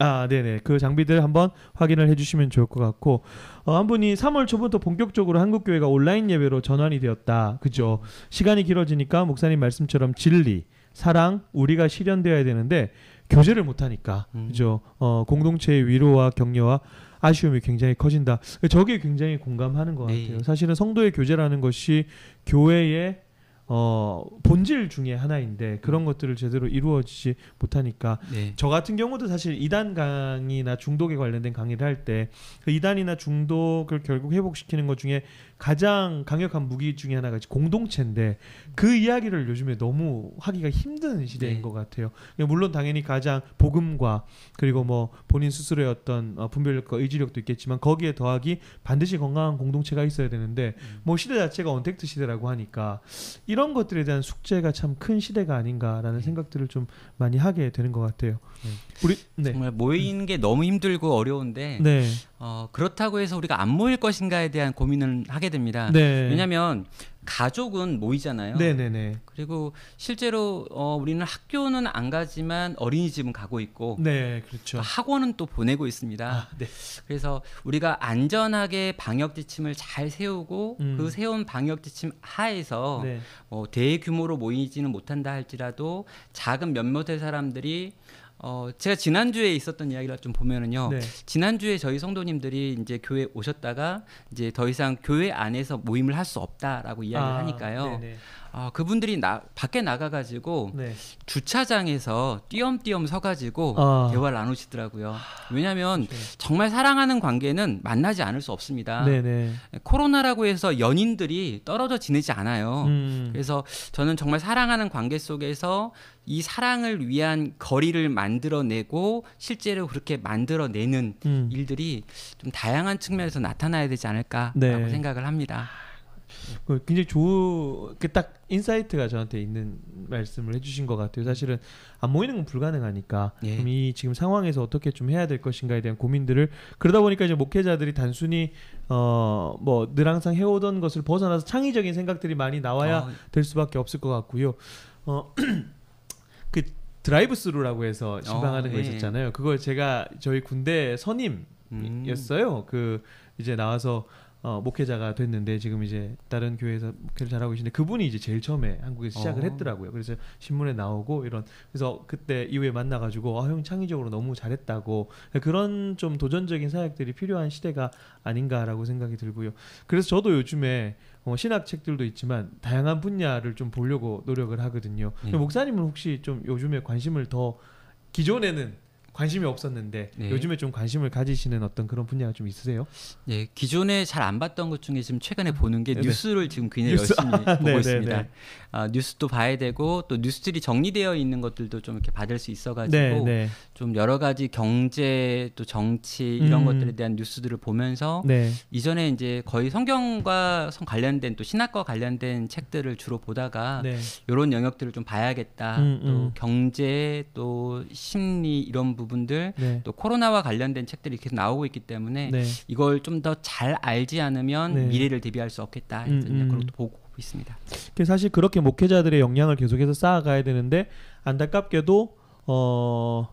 아, 네네. 그 장비들 한번 확인을 해주시면 좋을 것 같고, 어, 한 분이 3월 초부터 본격적으로 한국교회가 온라인 예배로 전환이 되었다. 그죠? 시간이 길어지니까 목사님 말씀처럼 진리, 사랑, 우리가 실현되어야 되는데, 교제를 못하니까 음. 그죠 어, 공동체의 위로와 격려와 아쉬움이 굉장히 커진다. 저게 굉장히 공감하는 것 네. 같아요. 네. 사실은 성도의 교제라는 것이 교회의 어, 본질 중에 하나인데 음. 그런 것들을 제대로 이루어지지 못하니까 네. 저 같은 경우도 사실 이단 강의나 중독에 관련된 강의를 할때그 이단이나 중독을 결국 회복시키는 것 중에 가장 강력한 무기 중에 하나가 공동체인데 그 이야기를 요즘에 너무 하기가 힘든 시대인 네. 것 같아요. 그러니까 물론 당연히 가장 복음과 그리고 뭐 본인 스스로의 어떤 어, 분별력과 의지력도 있겠지만 거기에 더하기 반드시 건강한 공동체가 있어야 되는데 음. 뭐 시대 자체가 언택트 시대라고 하니까 이런 것들에 대한 숙제가 참 큰 시대가 아닌가라는 네. 생각들을 좀 많이 하게 되는 것 같아요. 네. 우리 네. 정말 모이는 게 너무 힘들고 어려운데 네. 어, 그렇다고 해서 우리가 안 모일 것인가에 대한 고민을 하게 하게 됩니다. 네. 왜냐하면 가족은 모이잖아요. 네네네. 네, 네. 그리고 실제로 어, 우리는 학교는 안 가지만 어린이집은 가고 있고, 네, 그렇죠. 학원은 또 보내고 있습니다. 아, 네. 그래서 우리가 안전하게 방역 지침을 잘 세우고 음. 그 세운 방역 지침 하에서 네. 어, 대규모로 모이지는 못한다 할지라도 작은 몇몇의 사람들이 어, 제가 지난주에 있었던 이야기를 좀 보면은요. 네. 지난주에 저희 성도님들이 이제 교회 오셨다가 이제 더 이상 교회 안에서 모임을 할 수 없다라고 이야기를 아, 하니까요. 네네. 아, 그분들이 나, 밖에 나가가지고 네. 주차장에서 띄엄띄엄 서가지고 아. 대화를 나누시더라고요. 왜냐하면 네. 정말 사랑하는 관계는 만나지 않을 수 없습니다. 네네. 코로나라고 해서 연인들이 떨어져 지내지 않아요. 음. 그래서 저는 정말 사랑하는 관계 속에서 이 사랑을 위한 거리를 만들어내고 실제로 그렇게 만들어내는 음. 일들이 좀 다양한 측면에서 나타나야 되지 않을까라고 네. 생각을 합니다. 그 굉장히 좋그딱 인사이트가 저한테 있는 말씀을 해주신 것 같아요. 사실은 안 모이는 건 불가능하니까 예. 그럼 이 지금 상황에서 어떻게 좀 해야 될 것인가에 대한 고민들을 그러다 보니까 이제 목회자들이 단순히 어 뭐 늘 항상 해오던 것을 벗어나서 창의적인 생각들이 많이 나와야 어. 될 수밖에 없을 것 같고요. 어 그 드라이브 스루라고 해서 어, 신방하는 어, 거 예. 있었잖아요. 네. 그걸 제가 저희 군대 선임이었어요. 음. 그 이제 나와서 어, 목회자가 됐는데 지금 이제 다른 교회에서 목회를 잘하고 계신데 그분이 이제 제일 처음에 한국에서 시작을 어. 했더라고요. 그래서 신문에 나오고 이런 그래서 그때 이후에 만나가지고 아 형 창의적으로 너무 잘했다고 그런 좀 도전적인 사역들이 필요한 시대가 아닌가라고 생각이 들고요. 그래서 저도 요즘에 어, 신학 책들도 있지만 다양한 분야를 좀 보려고 노력을 하거든요. 음. 목사님은 혹시 좀 요즘에 관심을 더 기존에는 관심이 없었는데 네. 요즘에 좀 관심을 가지시는 어떤 그런 분야가 좀 있으세요? 네, 기존에 잘 안 봤던 것 중에 지금 최근에 아, 보는 게 네. 뉴스를 지금 굉장히 뉴스. 열심히 아, 네, 보고 네, 있습니다. 네. 아, 뉴스도 봐야 되고 또 뉴스들이 정리되어 있는 것들도 좀 이렇게 받을 수 있어가지고 네, 좀 여러 가지 경제 또 정치 이런 음. 것들에 대한 뉴스들을 보면서 이전에 이제 거의 성경과 성 관련된 또 신학과 관련된 책들을 주로 보다가 이런 영역들을 좀 봐야겠다. 음, 음. 또 경제 또 심리 이런 부분 부분들 네. 또 코로나와 관련된 책들이 계속 나오고 있기 때문에 네. 이걸 좀 더 잘 알지 않으면 네. 미래를 대비할 수 없겠다 음, 음. 그렇게 보고 있습니다. 사실 그렇게 목회자들의 역량을 계속해서 쌓아가야 되는데 안타깝게도 어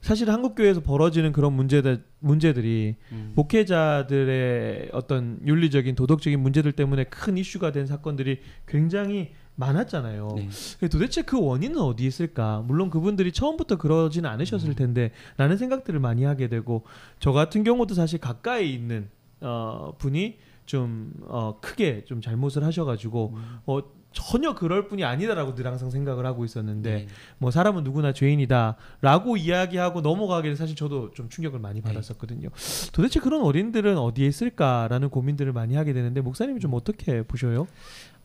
사실 한국 교회에서 벌어지는 그런 문제들 문제들이 음. 목회자들의 어떤 윤리적인 도덕적인 문제들 때문에 큰 이슈가 된 사건들이 굉장히 많았잖아요. 네. 도대체 그 원인은 어디 있을까? 물론 그분들이 처음부터 그러지는 않으셨을 음. 텐데 라는 생각들을 많이 하게 되고 저 같은 경우도 사실 가까이 있는 어, 분이 좀 어, 크게 좀 잘못을 하셔가지고 음. 어, 전혀 그럴 뿐이 아니다라고 늘 항상 생각을 하고 있었는데 네. 뭐 사람은 누구나 죄인이다라고 이야기하고 넘어가기는 사실 저도 좀 충격을 많이 네. 받았었거든요. 네. 도대체 그런 어린들은 어디에 있을까라는 고민들을 많이 하게 되는데 목사님이 좀 음. 어떻게 보셔요?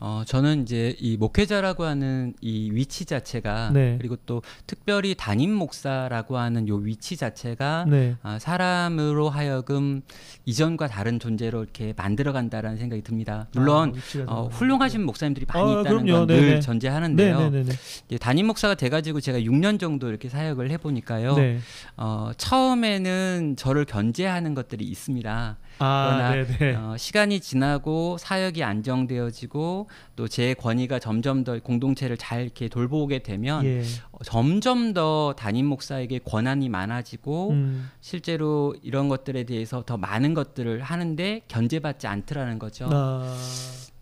어, 저는 이제 이 목회자라고 하는 이 위치 자체가 네. 그리고 또 특별히 담임 목사라고 하는 요 위치 자체가 네. 아, 사람으로 하여금 이전과 다른 존재로 이렇게 만들어간다라는 생각이 듭니다. 아, 물론 아, 어, 훌륭하신 목사님들이 많이 아, 있다는 건늘 전제하는데요. 이제 담임 목사가 돼가지고 제가 6년 정도 이렇게 사역을 해보니까요. 네. 어, 처음에는 저를 견제하는 것들이 있습니다. 아, 그러나 어, 시간이 지나고 사역이 안정되어지고 또 제 권위가 점점 더 공동체를 잘 이렇게 돌보게 되면 예. 어, 점점 더 담임 목사에게 권한이 많아지고 음. 실제로 이런 것들에 대해서 더 많은 것들을 하는데 견제받지 않더라는 거죠. 아.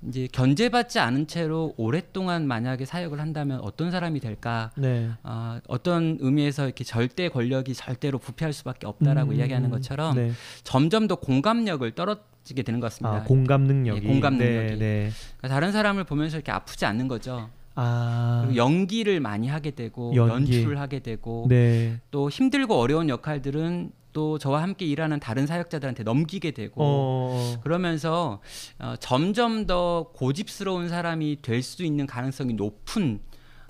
이제 견제받지 않은 채로 오랫동안 만약에 사역을 한다면 어떤 사람이 될까? 네. 어, 어떤 의미에서 이렇게 절대 권력이 절대로 부패할 수밖에 없다라고 음, 이야기하는 것처럼 네. 점점 더 공감력을 떨어지게 되는 것 아, 같습니다. 아, 공감 능력이. 예, 공감 네, 능력이. 네, 그러니까 다른 사람을 보면서 이렇게 아프지 않는 거죠. 아... 연기를 많이 하게 되고 연기. 연출을 하게 되고 네. 또 힘들고 어려운 역할들은 또 저와 함께 일하는 다른 사역자들한테 넘기게 되고 어... 그러면서 어, 점점 더 고집스러운 사람이 될 수 있는 가능성이 높은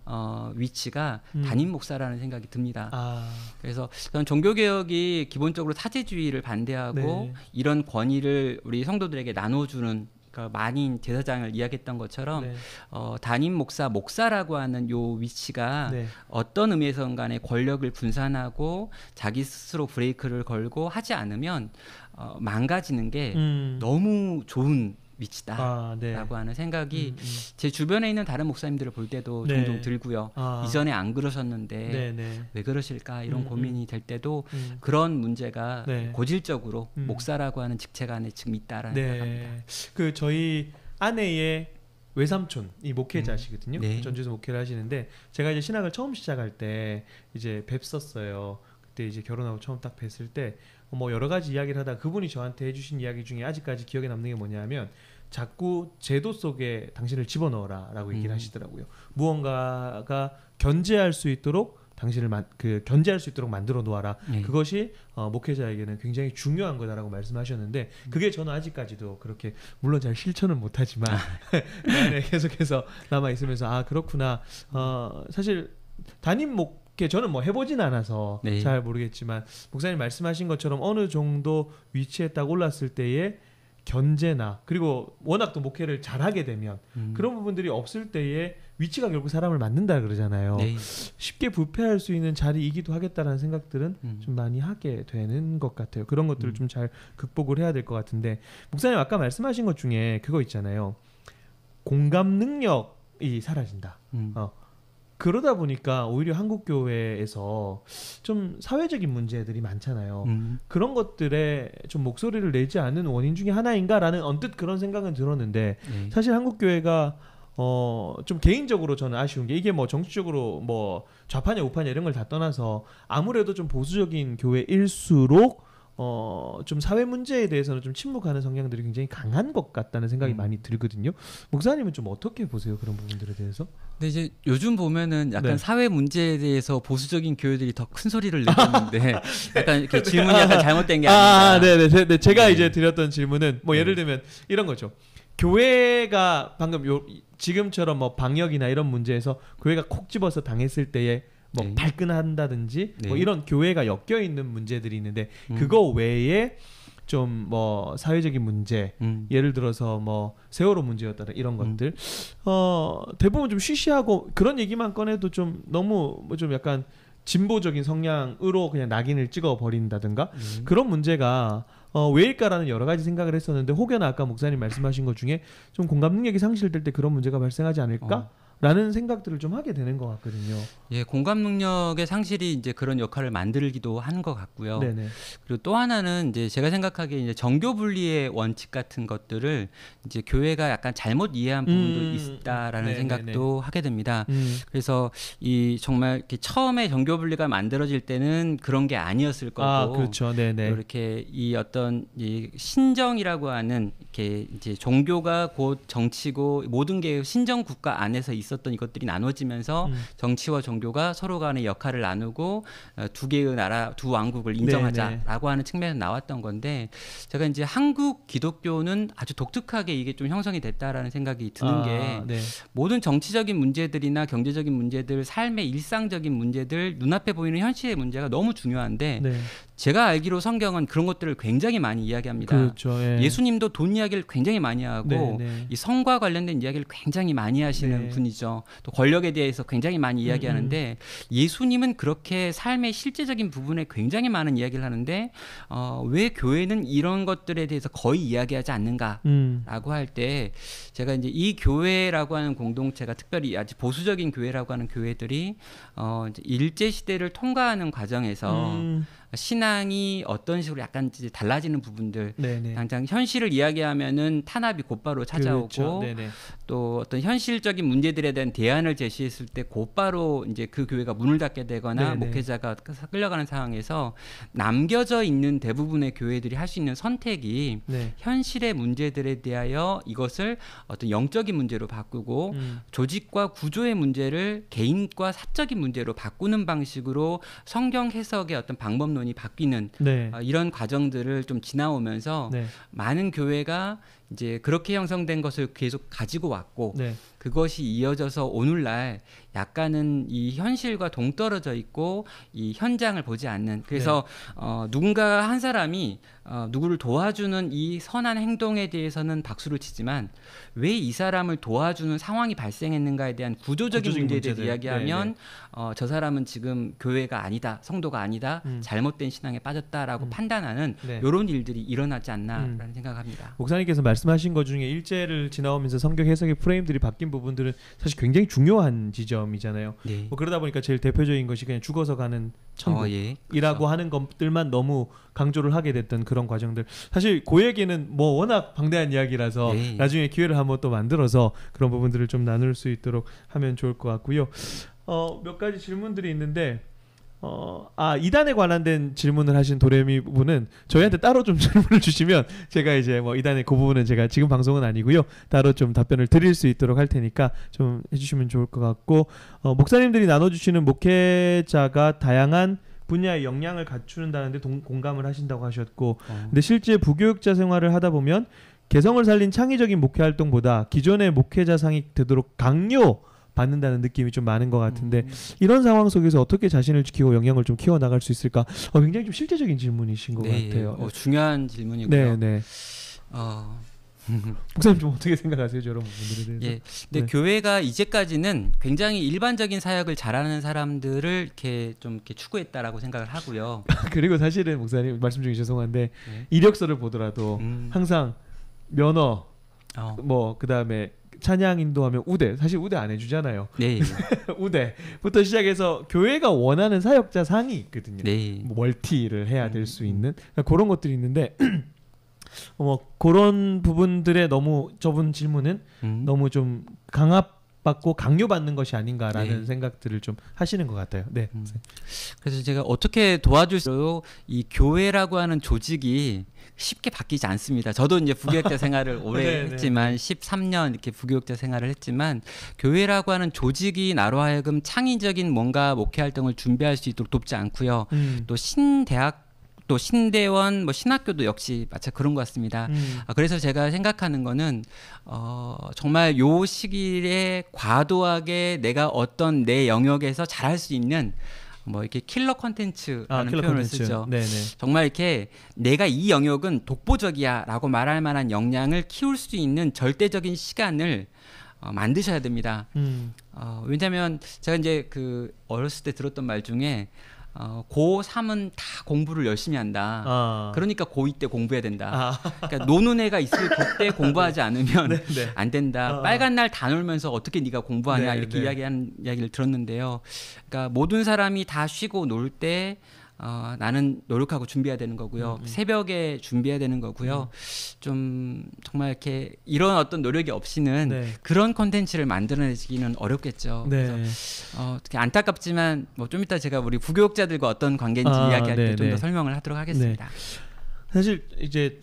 어, 위치가 음. 담임 목사라는 생각이 듭니다. 아. 그래서 저는 종교개혁이 기본적으로 사제주의를 반대하고 네. 이런 권위를 우리 성도들에게 나눠주는 그러니까 많이 제사장을 이야기했던 것처럼 네. 어, 담임 목사 목사라고 하는 요 위치가 네. 어떤 의미에선 간에 권력을 분산하고 자기 스스로 브레이크를 걸고 하지 않으면 어, 망가지는 게 음. 너무 좋은 위치다라고 아, 네. 하는 생각이 음, 음. 제 주변에 있는 다른 목사님들을 볼 때도 네. 종종 들고요. 아. 이전에 안 그러셨는데 네, 네. 왜 그러실까 이런 음, 음. 고민이 될 때도 음. 그런 문제가 네. 고질적으로 음. 목사라고 하는 직책 안에 지금 있다라는 네. 생각합니다. 그 저희 아내의 외삼촌 이 목회자시거든요. 전주에서 목회를 하시는데 제가 이제 신학을 처음 시작할 때 이제 뵙었어요. 그때 이제 결혼하고 처음 딱 뵀을 때뭐 여러 가지 이야기를 하다 그분이 저한테 해주신 이야기 중에 아직까지 기억에 남는 게 뭐냐면 자꾸 제도 속에 당신을 집어넣어라라고 얘기를 음. 하시더라고요. 무언가가 견제할 수 있도록 당신을 만, 그 견제할 수 있도록 만들어 놓아라. 네. 그것이 어, 목회자에게는 굉장히 중요한 거다라고 말씀하셨는데 음. 그게 저는 아직까지도 그렇게 물론 잘 실천은 못하지만 아. 네, 계속해서 남아 있으면서 아 그렇구나. 어, 사실 담임 목 어게 저는 뭐 해보진 않아서 네. 잘 모르겠지만 목사님 말씀하신 것처럼 어느 정도 위치에 딱 올랐을 때에 견제나 그리고 워낙 또 목회를 잘하게 되면 음. 그런 부분들이 없을 때에 위치가 결국 사람을 만든다 그러잖아요. 네. 쉽게 부패할 수 있는 자리이기도 하겠다라는 생각들은 음. 좀 많이 하게 되는 것 같아요. 그런 것들을 음. 좀잘 극복을 해야 될 것 같은데 목사님 아까 말씀하신 것 중에 그거 있잖아요. 공감 능력이 사라진다. 음. 어, 그러다 보니까 오히려 한국 교회에서 좀 사회적인 문제들이 많잖아요. 음. 그런 것들에 좀 목소리를 내지 않는 원인 중에 하나인가라는 언뜻 그런 생각은 들었는데 음. 사실 한국 교회가 어좀 개인적으로 저는 아쉬운 게 이게 뭐 정치적으로 뭐 좌파냐 우파냐 이런 걸 다 떠나서 아무래도 좀 보수적인 교회일수록 어, 좀 사회 문제에 대해서는 좀 침묵하는 성향들이 굉장히 강한 것 같다는 생각이 음. 많이 들거든요. 목사님은 좀 어떻게 보세요? 그런 부분들에 대해서? 근데 이제 요즘 보면은 약간 네. 사회 문제에 대해서 보수적인 교회들이 더 큰 소리를 내는데 약간 이렇게 질문이 약간 잘못된 게 아닌가. 아, 네네. 네, 네, 제가 네. 이제 드렸던 질문은 뭐 네. 예를 들면 이런 거죠. 교회가 방금 요 지금처럼 뭐 방역이나 이런 문제에서 교회가 콕 집어서 당했을 때에 뭐 네. 발끈한다든지 뭐 네. 뭐 이런 교회가 엮여 있는 문제들이 있는데 음. 그거 외에 좀 뭐 사회적인 문제 음. 예를 들어서 뭐 세월호 문제였다든 이런 음. 것들 음. 어 대부분 좀 쉬쉬하고 그런 얘기만 꺼내도 좀 너무 뭐좀 약간 진보적인 성향으로 그냥 낙인을 찍어 버린다든가 음. 그런 문제가 어, 왜일까라는 여러 가지 생각을 했었는데 혹여나 아까 목사님 말씀하신 것 중에 좀 공감 능력이 상실될 때 그런 문제가 발생하지 않을까? 어. 라는 생각들을 좀 하게 되는 것 같거든요. 예, 공감 능력의 상실이 이제 그런 역할을 만들기도 하는 것 같고요. 네네. 그리고 또 하나는 이제 제가 생각하기에 이제 정교 분리의 원칙 같은 것들을 이제 교회가 약간 잘못 이해한 부분도 음, 있다라는 네네네. 생각도 네, 네. 하게 됩니다. 음. 그래서 이 정말 이렇게 처음에 정교 분리가 만들어질 때는 그런 게 아니었을 거고, 아, 그렇죠. 네네. 네. 이렇게 이 어떤 이 신정이라고 하는 이렇게 이제 종교가 곧 정치고 모든 게 신정 국가 안에서 있었던 이것들이 나눠지면서 음. 정치와 종교가 서로 간의 역할을 나누고 어, 두 개의 나라 두 왕국을 네, 인정하자라고 하는 측면에서 나왔던 건데 제가 이제 한국 기독교는 아주 독특하게 이게 좀 형성이 됐다라는 생각이 드는 아, 게 네. 모든 정치적인 문제들이나 경제적인 문제들 삶의 일상적인 문제들 눈앞에 보이는 현실의 문제가 너무 중요한데 네. 제가 알기로 성경은 그런 것들을 굉장히 많이 이야기합니다. 그렇죠, 예. 수님도돈 이야기를 굉장히 많이 하고 네네. 네. 이 성과 관련된 이야기를 굉장히 많이 하시는 네. 분이죠. 또 권력에 대해서 굉장히 많이 음, 이야기하는데 음. 예수님은 그렇게 삶의 실제적인 부분에 굉장히 많은 이야기를 하는데 어, 왜 교회는 이런 것들에 대해서 거의 이야기하지 않는가라고 음. 할때 제가 이제 이 교회라고 하는 공동체가 특별히 아주 보수적인 교회라고 하는 교회들이 어, 일제 시대를 통과하는 과정에서 음. 신앙이 어떤 식으로 약간 달라지는 부분들 네네. 네. 당장 현실을 이야기하면은 탄압이 곧바로 찾아오고 그렇죠. 네, 네. 또 어떤 현실적인 문제들에 대한 대안을 제시했을 때 곧바로 이제 그 교회가 문을 닫게 되거나 네네. 목회자가 끌려가는 상황에서 남겨져 있는 대부분의 교회들이 할 수 있는 선택이 네. 현실의 문제들에 대하여 이것을 어떤 영적인 문제로 바꾸고 음. 조직과 구조의 문제를 개인과 사적인 문제로 바꾸는 방식으로 성경 해석의 어떤 방법론이 바뀌는 네. 어, 이런 과정들을 좀 지나오면서 네. 많은 교회가 이제 그렇게 형성된 것을 계속 가지고 왔고 네. 그것이 이어져서 오늘날 약간은 이 현실과 동떨어져 있고 이 현장을 보지 않는 그래서 네. 어, 누군가 한 사람이 어, 누구를 도와주는 이 선한 행동에 대해서는 박수를 치지만 왜 이 사람을 도와주는 상황이 발생했는가에 대한 구조적인, 구조적인 문제에 대해 이야기하면 네, 네. 어, 저 사람은 지금 교회가 아니다 성도가 아니다 음. 잘못된 신앙에 빠졌다라고 음. 판단하는 네. 이런 일들이 일어나지 않나라는 음. 생각합니다. 목사님께서 말씀하신 것 중에 일제를 지나오면서 성경 해석의 프레임들이 바뀐 부분들은 사실 굉장히 중요한 지점이잖아요. 네. 뭐 그러다 보니까 제일 대표적인 것이 그냥 죽어서 가는 천국이라고 어, 아, 예. 그렇죠. 하는 것들만 너무 강조를 하게 됐던 그런 과정들. 사실 그 얘기는 뭐 워낙 방대한 이야기라서 네. 나중에 기회를 한번 또 만들어서 그런 부분들을 좀 나눌 수 있도록 하면 좋을 것 같고요. 어, 몇 가지 질문들이 있는데 어, 아, 이단에 관련된 질문을 하신 도레미 분은 저희한테 따로 좀 질문을 주시면 제가 이제 뭐 이단의 그 부분은 제가 지금 방송은 아니고요. 따로 좀 답변을 드릴 수 있도록 할 테니까 좀 해주시면 좋을 것 같고, 어, 목사님들이 나눠주시는 목회자가 다양한 분야의 역량을 갖추는다는데 동, 공감을 하신다고 하셨고, 어. 근데 실제 부교육자 생활을 하다 보면 개성을 살린 창의적인 목회 활동보다 기존의 목회자상이 되도록 강요, 받는다는 느낌이 좀 많은 것 같은데 음. 이런 상황 속에서 어떻게 자신을 지키고 영향을 좀 키워 나갈 수 있을까? 어, 굉장히 좀 실제적인 질문이신 것 네, 같아요. 어, 중요한 질문이고요. 네, 네. 어. 목사님 좀 어떻게 생각하세요, 저런 분들에 대해서? 예, 근데 네. 교회가 이제까지는 굉장히 일반적인 사역을 잘하는 사람들을 이렇게 좀 이렇게 추구했다라고 생각을 하고요. 그리고 사실은 목사님 말씀 중에 죄송한데 네. 이력서를 보더라도 음. 항상 면허, 어. 뭐 그다음에 찬양 인도하면 우대 사실 우대 안 해주잖아요. 네. 우대부터 시작해서 교회가 원하는 사역자 상이 있거든요. 네. 뭐 멀티를 해야 될수 음. 있는 그러니까 그런 것들이 있는데 어, 뭐 그런 부분들에 너무 저분 질문은 음. 너무 좀 강압 받고 강요받는 것이 아닌가라는 네. 생각들을 좀 하시는 것 같아요. 네. 음. 그래서 제가 어떻게 도와줄 수이 교회라고 하는 조직이 쉽게 바뀌지 않습니다. 저도 이제 부교육자 생활을 오래 네, 네 했지만 네. 13년 이렇게 부교육자 생활을 했지만 교회라고 하는 조직이 나로 하여금 창의적인 뭔가 목회 활동을 준비할 수 있도록 돕지 않고요. 음. 또 신대학 또 신대원 뭐 신학교도 역시 마찬 그런 것 같습니다. 음. 아, 그래서 제가 생각하는 거는 어, 정말 요 시기에 과도하게 내가 어떤 내 영역에서 잘할 수 있는 뭐 이렇게 킬러 아, 컨텐츠라는 아, 킬러 표현을 콘텐츠. 쓰죠. 네네. 정말 이렇게 내가 이 영역은 독보적이야라고 말할 만한 역량을 키울 수 있는 절대적인 시간을 어, 만드셔야 됩니다. 음. 어, 왜냐하면 제가 이제 그 어렸을 때 들었던 말 중에 어, 고3은 다 공부를 열심히 한다. 아. 그러니까 고2 때 공부해야 된다. 아. 그러니까 노는 애가 있을 그때 공부하지 네. 않으면 네, 네. 안 된다. 아. 빨간 날 다 놀면서 어떻게 네가 공부하냐 네, 이렇게 네. 이야기한 이야기를 들었는데요. 그러니까 모든 사람이 다 쉬고 놀때 어, 나는 노력하고 준비해야 되는 거고요. 음, 음. 새벽에 준비해야 되는 거고요. 음. 좀 정말 이렇게 이런 어떤 노력이 없이는 네. 그런 콘텐츠를 만들어내기는 어렵겠죠. 네. 그래서 어, 어떻게 안타깝지만 뭐좀 이따 제가 우리 부교육자들과 어떤 관계인지 아, 이야기할 때 좀더 네, 네. 설명을 하도록 하겠습니다. 네. 사실 이제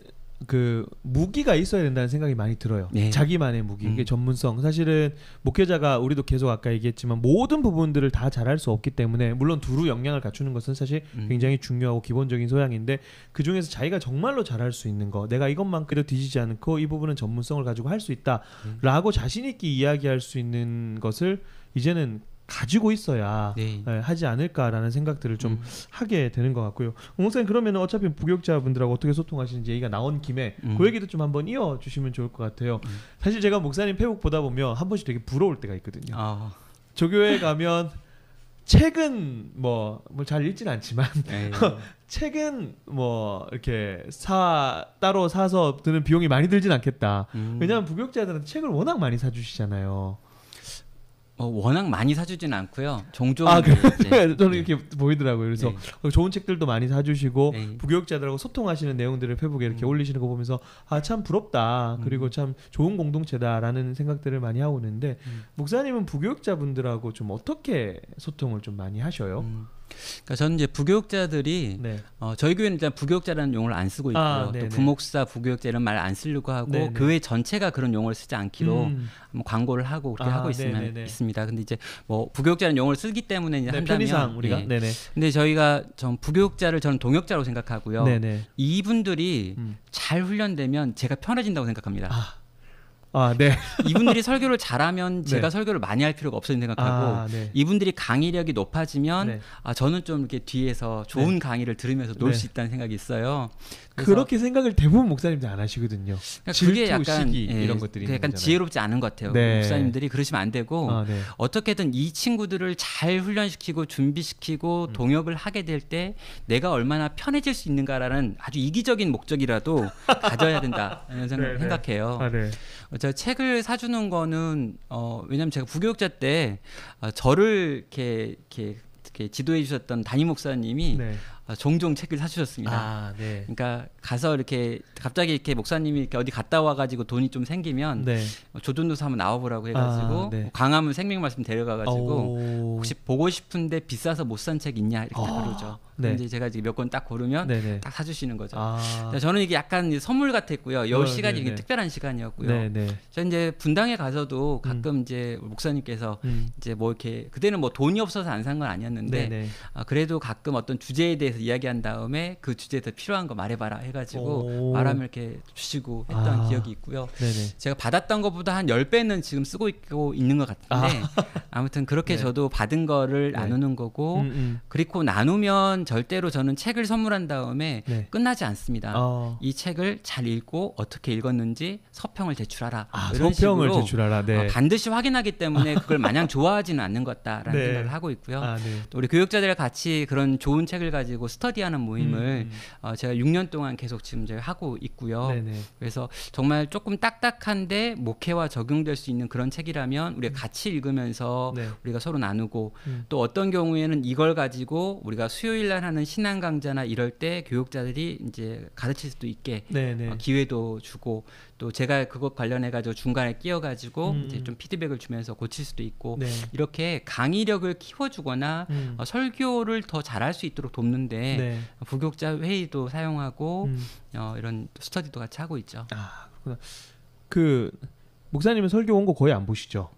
그 무기가 있어야 된다는 생각이 많이 들어요. 네. 자기만의 무기, 이게 음. 전문성. 사실은 목회자가 우리도 계속 아까 얘기했지만 모든 부분들을 다 잘할 수 없기 때문에 물론 두루 역량을 갖추는 것은 사실 음. 굉장히 중요하고 기본적인 소양인데 그 중에서 자기가 정말로 잘할 수 있는 거, 내가 이것만 그래도 뒤지지 않고 이 부분은 전문성을 가지고 할 수 있다라고 음. 자신 있게 이야기할 수 있는 것을 이제는 가지고 있어야 네. 예, 하지 않을까라는 생각들을 좀 음. 하게 되는 것 같고요. 공목 뭐 그러면 어차피 부격자분들하고 어떻게 소통하시는지 얘기가 나온 김에 음. 그 얘기도 좀 한번 이어 주시면 좋을 것 같아요. 음. 사실 제가 목사님 페북 보다 보면 한 번씩 되게 부러울 때가 있거든요. 아. 조교에 가면 책은 뭐잘 뭐 읽진 않지만 네. 책은 뭐 이렇게 사 따로 사서 드는 비용이 많이 들진 않겠다. 음. 왜냐하면 부격자들은 책을 워낙 많이 사주시잖아요. 어, 워낙 많이 사주진 않고요. 종종 아, 그래. 네. 네, 저는 네. 이렇게 보이더라고요. 그래서 네. 어, 좋은 책들도 많이 사주시고 부교육자들하고 소통하시는 내용들을 페북에 이렇게 음. 올리시는 거 보면서 아참 부럽다. 음. 그리고 참 좋은 공동체다라는 생각들을 많이 하고 있는데 음. 목사님은 부교육자분들하고 좀 어떻게 소통을 좀 많이 하셔요? 음. 그러니까 저는 이제 부교육자들이 네. 어, 저희 교회는 일단 부교육자라는 용어를 안 쓰고 있고 아, 또 부목사, 부교육자 이런 말안 쓰려고 하고 네네. 교회 전체가 그런 용어를 쓰지 않기로 음. 뭐 광고를 하고 그렇게 아, 하고 있으면 네네 있습니다. 근데 이제 뭐 부교육자라는 용어를 쓰기 때문에 이제 네, 한다면 편의상 우리가 예. 네네. 근데 저희가 전 부교육자를 저는 동역자로 생각하고요. 네네. 이분들이 음. 잘 훈련되면 제가 편해진다고 생각합니다. 아. 아, 네. 이분들이 설교를 잘하면 네. 제가 네. 설교를 많이 할 필요가 없어진 생각하고 아, 네. 이분들이 강의력이 높아지면 네. 아, 저는 좀 이렇게 뒤에서 좋은 네. 강의를 들으면서 놀수 네. 있다는 생각이 있어요. 그렇게 생각을 대부분 목사님들 안 하시거든요. 그러니까 질투, 그게 약간 시기, 예, 이런 것들이 약간 거잖아요. 지혜롭지 않은 것 같아요. 목사님들이 그러시면 안 되고 아, 어떻게든 이 친구들을 잘 훈련시키고 준비시키고 음. 동역을 하게 될 때 내가 얼마나 편해질 수 있는가라는 아주 이기적인 목적이라도 가져야 된다 이런 생각, 생각해요. 아, 네. 제가 책을 사주는 거는 어 왜냐면 제가 부교육자 때 어, 저를 이렇 이렇게, 이렇게 지도해 주셨던 담임 목사님이 네. 아, 종종 책을 사주셨습니다. 아, 네. 그러니까 가서 이렇게 갑자기 이렇게 목사님이 이렇게 어디 갔다 와가지고 돈이 좀 생기면 네. 뭐 조준도사 한번 나와보라고 해가지고 아, 네. 광화문 생명말씀 데려가가지고 오. 혹시 보고 싶은데 비싸서 못 산 책 있냐 이렇게 아. 그러죠. 네. 이제 제가 몇 권 딱 고르면 네네. 네. 딱 사주시는 거죠. 아. 그러니까 저는 이게 약간 선물 같았고요. 열 어, 시간이 어, 특별한 시간이었고요. 네네. 저 이제 분당에 가서도 가끔 음. 이제 목사님께서 음. 이제 뭐 이렇게 그때는 뭐 돈이 없어서 안 산 건 아니었는데 아, 그래도 가끔 어떤 주제에 대해서 대해서 이야기한 다음에 그 주제에 더 필요한 거 말해봐라 해가지고 오. 말하면 이렇게 주시고 했던 아. 기억이 있고요. 네네. 제가 받았던 것보다 한 열배는 지금 쓰고 있고 있는 것 같은데 아. 무튼 그렇게 네. 저도 받은 거를 네. 나누는 거고 음, 음. 그리고 나누면 절대로 저는 책을 선물한 다음에 네. 끝나지 않습니다. 어. 이 책을 잘 읽고 어떻게 읽었는지 서평을 제출하라. 아, 이런 서평을 식으로 제출하라. 네. 어, 반드시 확인하기 때문에 그걸 마냥 좋아하지는 않는 것 같다라는 네. 생각을 하고 있고요. 아, 네. 또 우리 교육자들 같이 그런 좋은 책을 가지고 스터디하는 모임을 음. 음. 어, 제가 6년 동안 계속 지금 제가 하고 있고요. 네네. 네. 그래서 정말 조금 딱딱한데 목회와 적용될 수 있는 그런 책이라면 우리가 음. 같이 읽으면서 네. 우리가 서로 나누고 음. 또 어떤 경우에는 이걸 가지고 우리가 수요일 날 하는 신앙 강좌나 이럴 때 교육자들이 이제 가르칠 수도 있게 네, 네. 어, 기회도 주고 또 제가 그것 관련해 가지고 중간에 끼어 가지고 음. 이제 좀 피드백을 주면서 고칠 수도 있고 네. 이렇게 강의력을 키워주거나 음. 어, 설교를 더 잘할 수 있도록 돕는데 네. 부교자 회의도 사용하고 음. 어, 이런 스터디도 같이 하고 있죠. 아 그렇구나. 그 목사님은 설교 온 거 거의 안 보시죠?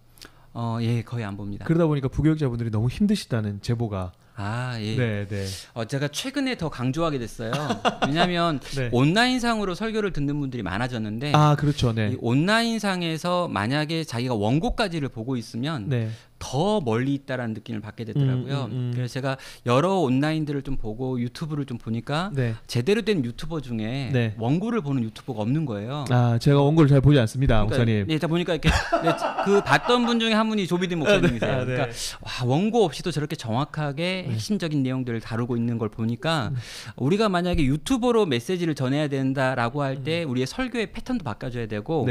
어, 예, 거의 안 봅니다. 그러다 보니까 부교육자분들이 너무 힘드시다는 제보가 아, 예. 네, 네. 어, 제가 최근에 더 강조하게 됐어요. 왜냐하면 네. 온라인상으로 설교를 듣는 분들이 많아졌는데, 아, 그렇죠, 네. 온라인상에서 만약에 자기가 원고까지를 보고 있으면 네. 더 멀리 있다라는 느낌을 받게 되더라고요. 음, 음, 음, 그래서 제가 여러 온라인들을 좀 보고 유튜브를 좀 보니까 네. 제대로 된 유튜버 중에 네. 원고를 보는 유튜버가 없는 거예요. 아 제가 원고를 잘 보지 않습니다, 그러니까, 네, 보니까 이렇게 네, 그 봤던 분 중에 한 분이 조비딘 목사님이세요. 아, 네. 아 그러니까 네. 와, 원고 없이도 저렇게 정확하게 네. 핵심적인 내용들을 다루고 있는 걸 보니까 음. 우리가 만약에 유튜버로 메시지를 전해야 된다라고 할때 음. 우리의 설교의 패턴도 바꿔줘야 되고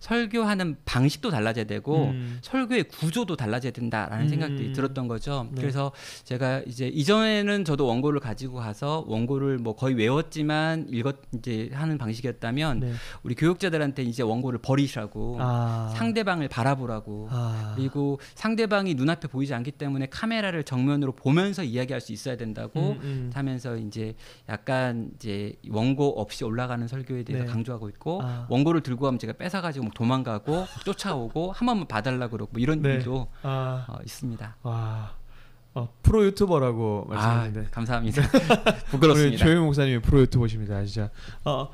설교하는 방식도 달라져야 되고 설교의 구조도 달라져야 가져야 된다라는 음. 생각이 들었던 거죠. 네. 그래서 제가 이제 이전에는 저도 원고를 가지고 가서 원고를 뭐 거의 외웠지만 읽었 이제 하는 방식이었다면 네. 우리 교육자들한테 이제 원고를 버리시라고 아. 상대방을 바라보라고 아. 그리고 상대방이 눈앞에 보이지 않기 때문에 카메라를 정면으로 보면서 이야기할 수 있어야 된다고 음, 음. 하면서 이제 약간 이제 원고 없이 올라가는 설교에 대해서 네. 강조하고 있고 아. 원고를 들고 가면 제가 뺏어 가지고 도망가고 쫓아오고 한 번만 봐달라 그러고 뭐 이런 네. 일도 아. 아. 어, 있습니다. 와. 어, 프로 유튜버라고 아, 말씀하셨는데 아, 감사합니다. 부끄럽습니다. 조용 목사님이 프로 유튜버십니다. 진짜. 어,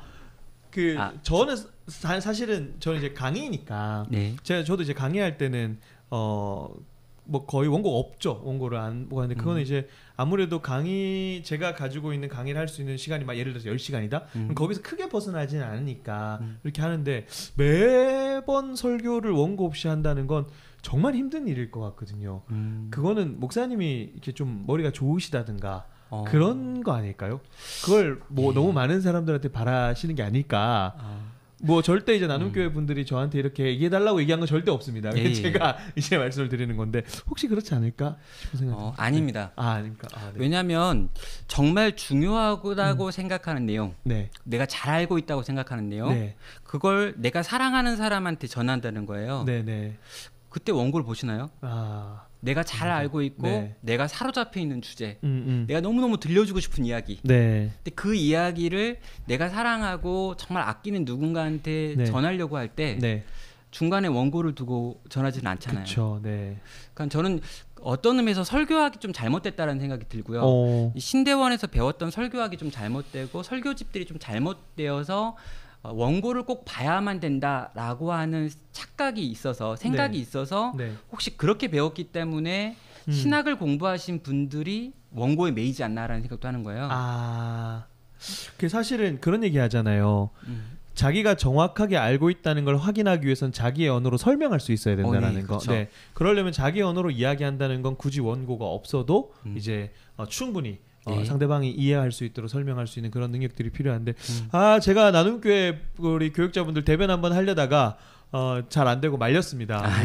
그 아. 저는 사, 사실은 저는 이제 강의니까 네. 제가 저도 이제 강의할 때는 어뭐 거의 원고 없죠 원고를 안 보고 하는데 그거는 음. 이제 아무래도 강의 제가 가지고 있는 강의를 할 수 있는 시간이 막 예를 들어서 10시간이다 음. 그럼 거기서 크게 벗어나지 않으니까 음. 이렇게 하는데 매번 설교를 원고 없이 한다는 건 정말 힘든 일일 것 같거든요. 음. 그거는 목사님이 이렇게 좀 머리가 좋으시다든가 어. 그런 거 아닐까요? 그걸 뭐 예. 너무 많은 사람들한테 바라시는 게 아닐까. 아. 뭐 절대 이제 나눔교회 음. 분들이 저한테 이렇게 얘기해달라고 얘기한 건 절대 없습니다. 예, 예. 제가 이제 말씀을 드리는 건데 혹시 그렇지 않을까 싶은 생각 어, 아닙니다. 네. 아, 아닙니까? 아, 네. 왜냐하면 정말 중요하다고 음. 생각하는 내용, 네. 내가 잘 알고 있다고 생각하는 내용, 네. 그걸 내가 사랑하는 사람한테 전한다는 거예요. 네, 네. 그때 원고를 보시나요? 아... 내가 잘 아, 알고 있고 네. 내가 사로잡혀 있는 주제 음, 음. 내가 너무너무 들려주고 싶은 이야기 네. 근데 그 이야기를 내가 사랑하고 정말 아끼는 누군가한테 네. 전하려고 할때 네. 중간에 원고를 두고 전하지는 않잖아요 그쵸, 네. 그러니까 저는 어떤 의미에서 설교하기 좀 잘못됐다는 생각이 들고요 어... 신대원에서 배웠던 설교하기 좀 잘못되고 설교집들이 좀 잘못되어서 어, 원고를 꼭 봐야만 된다라고 하는 착각이 있어서 생각이 네. 있어서 네. 혹시 그렇게 배웠기 때문에 음. 신학을 공부하신 분들이 원고에 매이지 않나라는 생각도 하는 거예요. 아, 그 사실은 그런 얘기 하잖아요. 음. 자기가 정확하게 알고 있다는 걸 확인하기 위해선 자기의 언어로 설명할 수 있어야 어, 예, 된다라는 어, 네, 거. 그쵸. 그렇죠. 네. 그러려면 자기 언어로 이야기한다는 건 굳이 원고가 없어도 음. 이제 어, 충분히 어, 예. 상대방이 이해할 수 있도록 설명할 수 있는 그런 능력들이 필요한데 음. 아 제가 나눔교회 우리 교육자분들 대변 한번 하려다가 어, 잘 안 되고 말렸습니다. 아,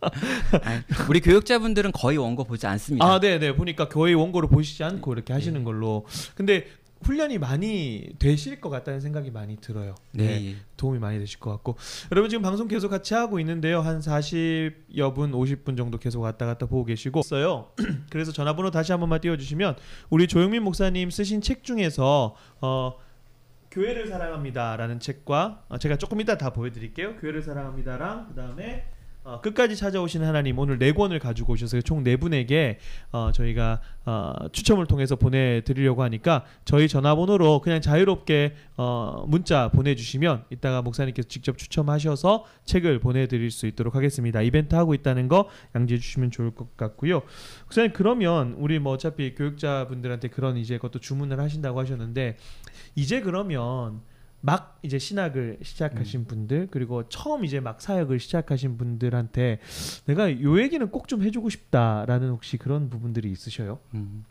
아 우리 교육자분들은 거의 원고 보지 않습니다. 아, 네, 네. 보니까 거의 원고를 보시지 않고 이렇게 예. 하시는 걸로. 근데 훈련이 많이 되실 것 같다는 생각이 많이 들어요. 네. 네. 도움이 많이 되실 것 같고. 여러분 지금 방송 계속 같이 하고 있는데요. 한 40여 분, 50분 정도 계속 왔다 갔다 보고 계시고 있어요. 그래서 전화번호 다시 한 번만 띄워주시면 우리 조영민 목사님 쓰신 책 중에서 어, 교회를 사랑합니다라는 책과 어, 제가 조금 이따 다 보여드릴게요. 교회를 사랑합니다랑 그 다음에 어, 끝까지 찾아오신 하나님 오늘 네 권을 가지고 오셔서 총 네 분에게 어, 저희가 어, 추첨을 통해서 보내드리려고 하니까 저희 전화번호로 그냥 자유롭게 어, 문자 보내주시면 이따가 목사님께서 직접 추첨하셔서 책을 보내드릴 수 있도록 하겠습니다. 이벤트 하고 있다는 거 양지해 주시면 좋을 것 같고요. 목사님 그러면 우리 뭐 어차피 교육자분들한테 그런 이제 것도 주문을 하신다고 하셨는데 이제 그러면 막 이제 신학을 시작하신 음. 분들 그리고 처음 이제 막 사역을 시작하신 분들한테 내가 요 얘기는 꼭 좀 해주고 싶다라는 혹시 그런 부분들이 있으셔요? 음.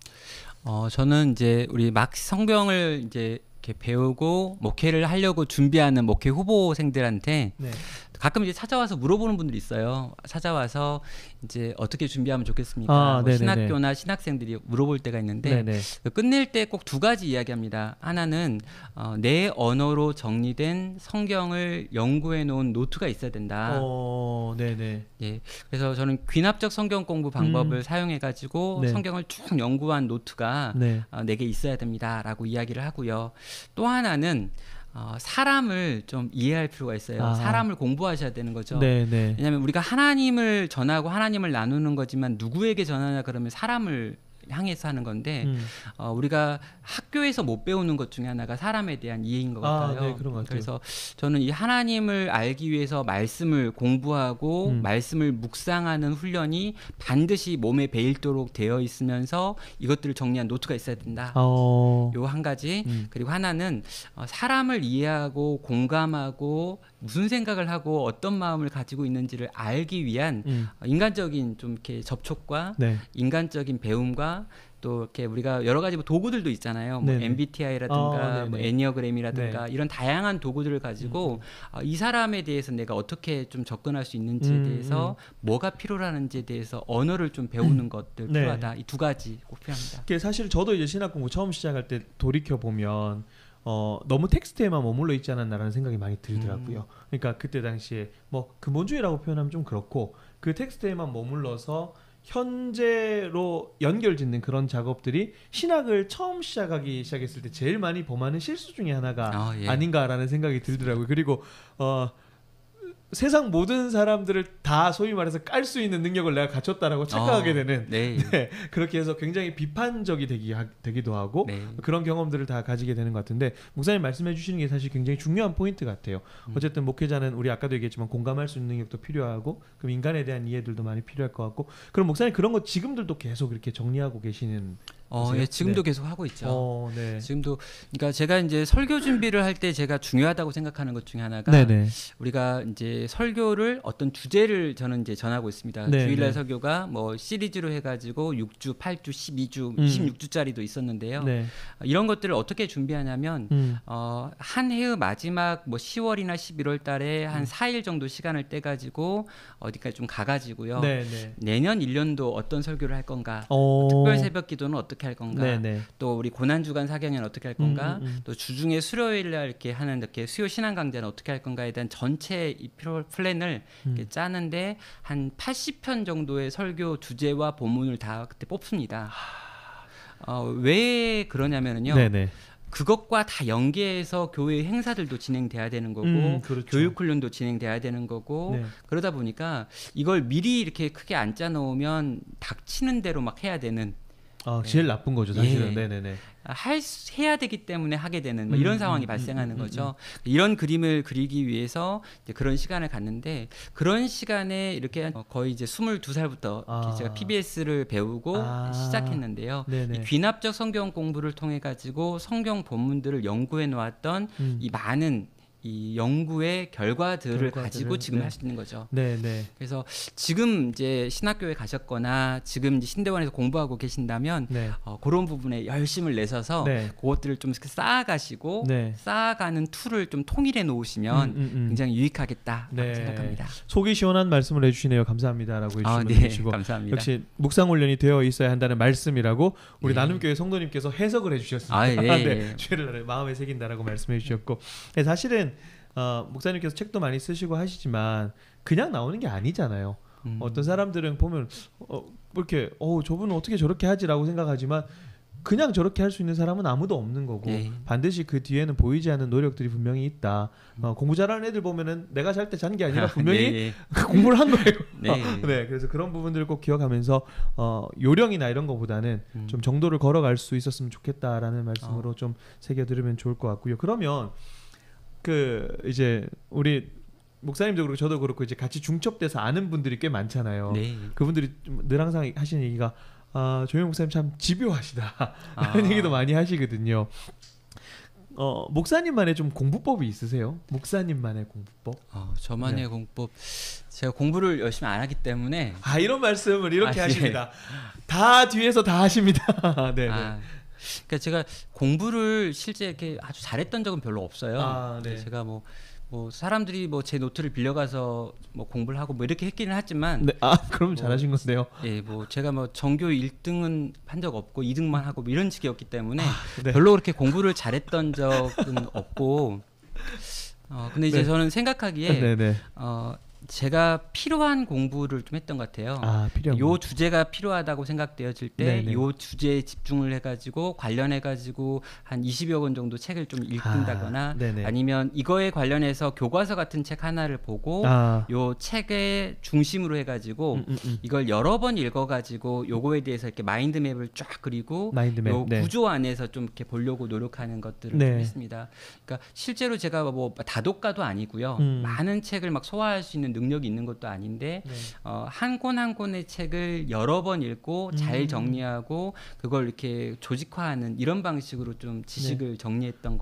어 저는 이제 우리 막 성경을 이제 이렇게 배우고 목회를 하려고 준비하는 목회 후보생들한테 네. 가끔 이제 찾아와서 물어보는 분들이 있어요. 찾아와서 이제 어떻게 준비하면 좋겠습니까? 아, 뭐 신학교나 신학생들이 물어볼 때가 있는데 네 끝낼 때 꼭 두 가지 이야기합니다. 하나는 어, 내 언어로 정리된 성경을 연구해 놓은 노트가 있어야 된다. 어, 네네. 예, 그래서 저는 귀납적 성경 공부 방법을 음. 사용해 가지고 네. 성경을 쭉 연구한 노트가 네. 어, 내게 있어야 됩니다라고 이야기를 하고요. 또 하나는 어, 사람을 좀 이해할 필요가 있어요. 아. 사람을 공부하셔야 되는 거죠. 네네. 네. 왜냐하면 우리가 하나님을 전하고 하나님을 나누는 거지만 누구에게 전하냐 그러면 사람을 향해서 하는 건데 음. 어, 우리가 학교에서 못 배우는 것 중에 하나가 사람에 대한 이해인 것 아, 네, 같아요. 네, 것 그래서 저는 이 하나님을 알기 위해서 말씀을 공부하고 음. 말씀을 묵상하는 훈련이 반드시 몸에 배일도록 되어 있으면서 이것들을 정리한 노트가 있어야 된다. 어. 요한 가지 음. 그리고 하나는 어, 사람을 이해하고 공감하고 무슨 생각을 하고 어떤 마음을 가지고 있는지를 알기 위한 음. 어, 인간적인 좀 이렇게 접촉과 네. 인간적인 배움과 또 이렇게 우리가 여러 가지 뭐 도구들도 있잖아요. 뭐 네네. MBTI라든가 아, 뭐 애니어그램이라든가 네. 이런 다양한 도구들을 가지고 음. 어, 이 사람에 대해서 내가 어떻게 좀 접근할 수 있는지에 음. 대해서 뭐가 필요하는지에 대해서 언어를 좀 배우는 것들 네. 필요하다. 이 두 가지 꼭 필요합니다. 사실 저도 이제 신학 공부 처음 시작할 때 돌이켜 보면 어, 너무 텍스트에만 머물러 있지 않았나라는 생각이 많이 들더라고요. 음. 그러니까 그때 당시에 뭐 근본주의라고 표현하면 좀 그렇고 그 텍스트에만 머물러서 현재로 연결짓는 그런 작업들이 신학을 처음 시작하기 시작했을 때 제일 많이 범하는 실수 중의 하나가 아, 예. 닌가라는 생각이 들더라고요. 그리고 어 세상 모든 사람들을 다 소위 말해서 깔 수 있는 능력을 내가 갖췄다라고 어, 착각하게 어, 되는 네. 네. 그렇게 해서 굉장히 비판적이 되기, 되기도 하고 네. 그런 경험들을 다 가지게 되는 것 같은데 목사님 말씀해 주시는 게 사실 굉장히 중요한 포인트 같아요 음. 어쨌든 목회자는 우리 아까도 얘기했지만 공감할 수 있는 능력도 필요하고 그럼 인간에 대한 이해들도 많이 필요할 것 같고 그럼 목사님 그런 거 지금들도 계속 이렇게 정리하고 계시는 어, 예, 네. 지금도 네. 계속 하고 있죠. 어, 네. 지금도 그러니까 제가 이제 설교 준비를 할 때 제가 중요하다고 생각하는 것 중에 하나가 네네. 네. 우리가 이제 설교를 어떤 주제를 저는 이제 전하고 있습니다. 네네. 주일날 네. 설교가 뭐 시리즈로 해가지고 6주, 8주, 12주, 음. 16주짜리도 있었는데요. 네. 어, 이런 것들을 어떻게 준비하냐면 음. 어, 한 해의 마지막 뭐 10월이나 11월달에 한 음. 4일 정도 시간을 떼 가지고 어디까지 좀 가가지고요. 네네. 내년 1년도 어떤 설교를 할 건가, 어... 특별 새벽 기도는 어떻게 어떻게 할 건가 네네. 네. 또 우리 고난 주간 사경회 어떻게 할 건가 음, 음. 음. 또 주중에 수요일 날 이렇게 하는 이렇게 수요 신앙 강좌는 어떻게 할 건가에 대한 전체 이 플랜을 음. 짜는데 한 80편 정도의 설교 주제와 본문을 다 그때 뽑습니다. 어, 왜 그러냐면은요. 네네. 네. 그것과 다 연계해서 교회 행사들도 진행돼야 되는 거고 음, 그렇죠. 교육 훈련도 진행돼야 되는 거고 네. 그러다 보니까 이걸 미리 이렇게 크게 안 짜놓으면 닥치는 대로 막 해야 되는 아, 제일 네. 나쁜 거죠, 사실은. 예. 네네네. 할 해야 되기 때문에 하게 되는 뭐 이런 음, 상황이 음, 발생하는 음, 음 거죠. 음. 이런 그림을 그리기 위해서 이제 그런 시간을 갖는데 그런 시간에 이렇게 어, 거의 이제 22살부터 아. 제가 PBS를 배우고 아. 시작했는데요. 이 귀납적 성경 공부를 통해 가지고 성경 본문들을 연구해 놓았던 음. 이 많은 이 연구의 결과들을, 가지고 지금 네. 할수 는 거죠. 네, 네. 그래서 지금 이제 신학교에 가셨거나 지금 신대원에서 공부하고 계신다면 네. 어, 그런 부분에 열심을 내셔서 네. 그것들을 좀 쌓아가시고 네. 쌓아가는 툴을 좀 통일해 놓으시면 음, 음, 음. 굉장히 유익하겠다 네. 생각합니다. 속이 시원한 말씀을 해주시네요. 감사합니다라고 해주시고 아, 네. 감사합니다. 역시 묵상 훈련이 되어 있어야 한다는 말씀이라고 우리 나눔교회 성도님께서 해석을 해주셨습니다. 아, 예, 네, 죄를 마음에 새긴다라고 말씀해 주셨고 사실은 어, 목사님께서 책도 많이 쓰시고 하시지만 그냥 나오는 게 아니잖아요. 음. 어떤 사람들은 보면 어, 이렇게 어 저분은 어떻게 저렇게 하지라고 생각하지만 그냥 저렇게 할 수 있는 사람은 아무도 없는 거고 네. 반드시 그 뒤에는 보이지 않는 노력들이 분명히 있다. 음. 어, 공부 잘하는 애들 보면은 내가 잘 때 잔 게 아니라 아, 분명히 네. 예. 공부를 한 거예요. 네. 어, 네. 그래서 그런 부분들을 꼭 기억하면서 어, 요령이나 이런 거보다는 음. 좀 정도를 걸어갈 수 있었으면 좋겠다라는 말씀으로 어. 좀 새겨 들으면 좋을 것 같고요. 그러면 그 이제 우리 목사님도 그렇고 저도 그렇고 이제 같이 중첩돼서 아는 분들이 꽤 많잖아요. 네. 그분들이 늘 항상 하시는 얘기가 아, 조용 목사님 참 집요하시다. 아. 하 라는 얘기도 많이 하시거든요. 어, 목사님만의 좀 공부법이 있으세요? 목사님만의 공부법? 어, 저만의 네. 공부법. 제가 공부를 열심히 안 하기 때문에 아, 이런 말씀을 이렇게 아, 예. 하십니다. 예. 다 뒤에서 다 하십니다. 네, 네. 아, 그러니까 제가 공부를 실제 이렇게 아주 잘했던 적은 별로 없어요. 아, 네. 제가 뭐뭐 뭐 사람들이 뭐 제 노트를 빌려가서 뭐 공부를 하고 뭐 이렇게 했기는 하지만 네, 아 그럼 뭐, 잘하신 건데요. 예, 뭐 제가 뭐 전교 1등은 한 적 없고 2등만 하고 뭐 이런 식이었기 때문에 아, 네. 별로 그렇게 공부를 잘했던 적은 없고 어 근데 이제 네. 저는 생각하기에 네, 네. 어 제가 필요한 공부를 좀 했던 것 같아요. 아, 필요한 요 주제가 필요하다고 생각되어질 때 요 주제에 집중을 해가지고 관련해가지고 한 20여 권 정도 책을 좀 읽는다거나 아, 니면 이거에 관련해서 교과서 같은 책 하나를 보고 아. 요 책의 중심으로 해가지고 음, 음, 음. 이걸 여러 번 읽어가지고 요거에 대해서 이렇게 마인드맵을 쫙 그리고 마인드맵, 요 네. 구조 안에서 좀 이렇게 보려고 노력하는 것들을 네. 좀 했습니다. 그러니까 실제로 제가 뭐 다독가도 아니고요. 음. 많은 책을 막 소화할 수 있는 능력이 있는 것도 아닌데 네. 어, 한 권 한 권의 책을 여러 번 읽고 잘 음. 정리하고 그걸 이렇게 조직화하는 이런 방식으로 좀 지식을 네. 정리했던 음,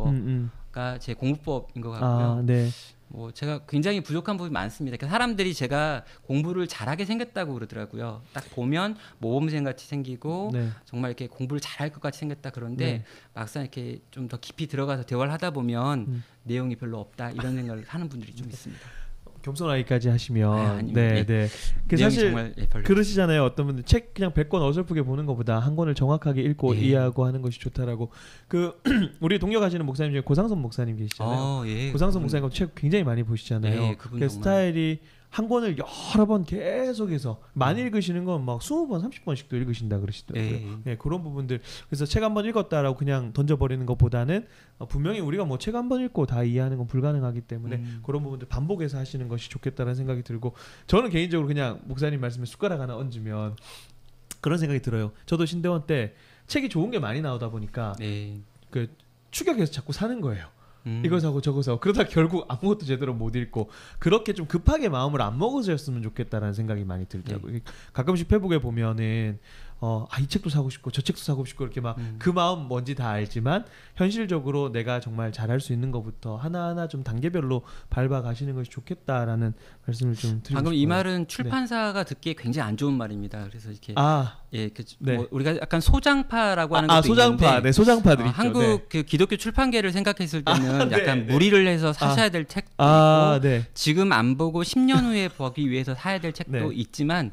거가 음. 제 공부법인 것 아, 같고요. 아, 네. 뭐 제가 굉장히 부족한 부분이 많습니다. 그 사람들이 제가 공부를 잘하게 생겼다고 그러더라고요. 딱 보면 모범생 같이 생기고 네. 정말 이렇게 공부를 잘할 것 같이 생겼다 그런데 네. 막상 이렇게 좀 더 깊이 들어가서 대화를 하다 보면 음. 내용이 별로 없다 이런 생각을 하는 분들이 좀 있습니다. 겸손하기까지 하시면 네네. 아, 예. 네. 그 사실 예, 그러시잖아요. 어떤 분들 책 그냥 백 권 어설프게 보는 것보다 한 권을 정확하게 읽고 예. 이해하고 하는 것이 좋다라고 그 우리 동역하시는 목사님 중에 고상선 목사님 계시잖아요. 아, 예. 고상선 목사님 책 굉장히 많이 보시잖아요. 예, 예 그 스타일이 한 권을 여러 번 계속해서 많이 음. 읽으시는 건 막 스무 번 삼십 번씩도 읽으신다 그러시더라고요. 네, 그런 부분들. 그래서 책 한 번 읽었다라고 그냥 던져버리는 것보다는 어, 분명히 우리가 뭐 책 한 번 읽고 다 이해하는 건 불가능하기 때문에 음. 그런 부분들 반복해서 하시는 것이 좋겠다는 생각이 들고 저는 개인적으로 그냥 목사님 말씀에 숟가락 하나 얹으면 그런 생각이 들어요. 저도 신대원 때 책이 좋은 게 많이 나오다 보니까 네. 그 추격해서 자꾸 사는 거예요. 음. 이거 사고 저거 사고 그러다 결국 아무것도 제대로 못 읽고 그렇게 좀 급하게 마음을 안 먹으셨으면 어 좋겠다라는 생각이 많이 들더라고요. 네. 가끔씩 페북에 보면은 어, 아, 이 책도 사고 싶고 저 책도 사고 싶고 이렇게 막그 음. 그 마음 뭔지 다 알지만 현실적으로 내가 정말 잘할 수 있는 것부터 하나하나 좀 단계별로 밟아 가시는 것이 좋겠다라는 말씀을 좀 드리고 방금 싶어요. 이 말은 네. 출판사가 네. 듣기에 굉장히 안 좋은 말입니다. 그래서 이렇게 아, 예, 그, 네. 뭐 우리가 약간 소장파라고 아, 하는 아, 것도 아, 소장파, 있는데, 네, 소장파들이 어, 한국 네. 그 기독교 출판계를 생각했을 아, 때는 네, 약간 네. 무리를 해서 아. 사셔야 될 책도 있고 지금 안 보고 10년 후에 보기 위해서 사야 될 책도 있지만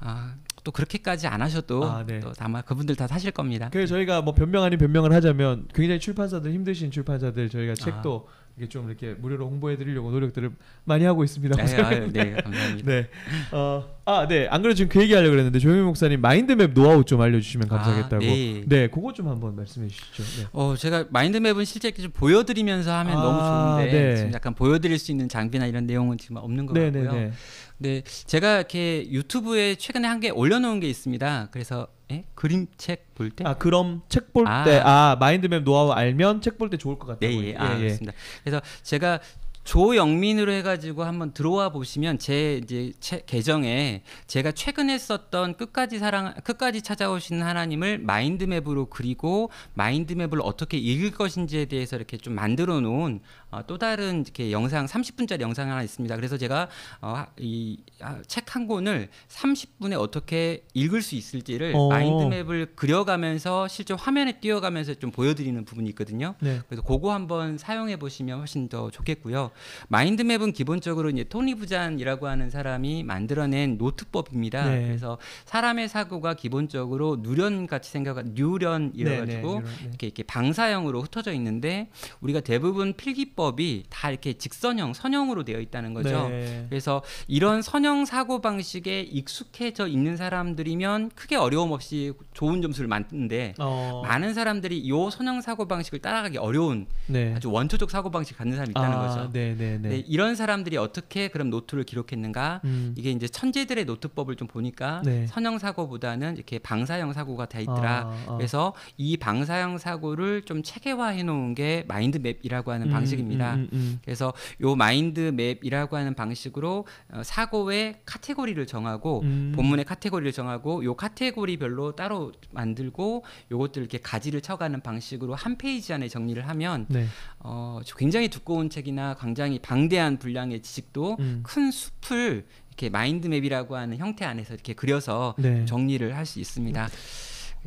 아, 또 그렇게까지 안 하셔도 아, 네. 또 아마 그분들 다 사실 겁니다. 그래서 저희가 뭐 변명 아닌 변명을 하자면 굉장히 출판사들 힘드신 출판사들 저희가 아. 책도 아. 이게 좀 이렇게 무료로 홍보해드리려고 노력들을 많이 하고 있습니다. 네, 아유, 네, 네 감사합니다. 네, 어, 아, 네, 안 그래도 지금 그 얘기하려고 그랬는데 조현민 목사님 마인드맵 노하우 좀 알려주시면 아, 감사하겠다고. 아, 네. 네, 그거 좀 한번 말씀해 주시죠. 네. 어, 제가 마인드맵은 실제 좀 보여드리면서 하면 아, 너무 좋은데 네. 지금 약간 보여드릴 수 있는 장비나 이런 내용은 지금 없는 것 네, 네 같고요. 네. 네, 제가 이렇게 유튜브에 최근에 한게 올려놓은 게 있습니다. 그래서 에? 예? 그림책 볼 때? 아 그럼 책 볼때아 아, 마인드맵 노하우 알면 책 볼 때 좋을 것 같아요. 네, 예, 예, 아, 예. 그렇습니다. 그래서 제가 조영민으로 해가지고 한번 들어와 보시면 제 이제 채, 계정에 제가 최근에 썼던 끝까지 사랑 끝까지 찾아오시는 하나님을 마인드맵으로 그리고 마인드맵을 어떻게 읽을 것인지에 대해서 이렇게 좀 만들어 놓은 어, 또 다른 이렇게 영상 30분짜리 영상 하나 있습니다. 그래서 제가 어, 이책 한 권을 30분에 어떻게 읽을 수 있을지를 오. 어. 마인드맵을 그려가면서 실제 화면에 띄어가면서 좀 보여드리는 부분이 있거든요. 네. 그래서 그거 한번 사용해 보시면 훨씬 더 좋겠고요. 마인드맵은 기본적으로 이제 토니 부잔이라고 하는 사람이 만들어낸 노트법입니다. 네. 그래서 사람의 사고가 기본적으로 누련 같이 생겨가 뉴런이라 가지고 네, 네, 네, 이렇게 이렇게 방사형으로 흩어져 있는데 우리가 대부분 필기 수법이다 이렇게 직선형 선형으로 되어 있다는 거죠. 네. 그래서 이런 선형 사고 방식에 익숙해져 있는 사람들이면 크게 어려움 없이 좋은 점수를 만드는데 어. 많은 사람들이 이 선형 사고 방식을 따라가기 어려운 네. 아주 원초적 사고 방식 갖는 사람이 있다는 아, 거죠. 네, 네, 네. 이런 사람들이 어떻게 그럼 노트를 기록했는가? 음. 이게 이제 천재들의 노트법을 좀 보니까 네. 선형 사고보다는 이렇게 방사형 사고가 되어 있더라. 아, 아. 그래서 이 방사형 사고를 좀 체계화해 놓은 게 마인드맵이라고 하는 음. 방식입니다. 마인입니다 음 음, 음, 음, 그래서 요 마인드맵이라고 하는 방식으로 어, 사고의 카테고리를 정하고 음. 본문의 카테고리를 정하고 요 카테고리별로 따로 만들고 요것들 이렇게 가지를 쳐가는 방식으로 한 페이지 안에 정리를 하면 네. 어, 굉장히 두꺼운 책이나 굉장히 방대한 분량의 지식도 큰 숲을 이렇게 마인드맵이라고 하는 형태 안에서 이렇게 그려서 네. 정리를 할 수 있습니다.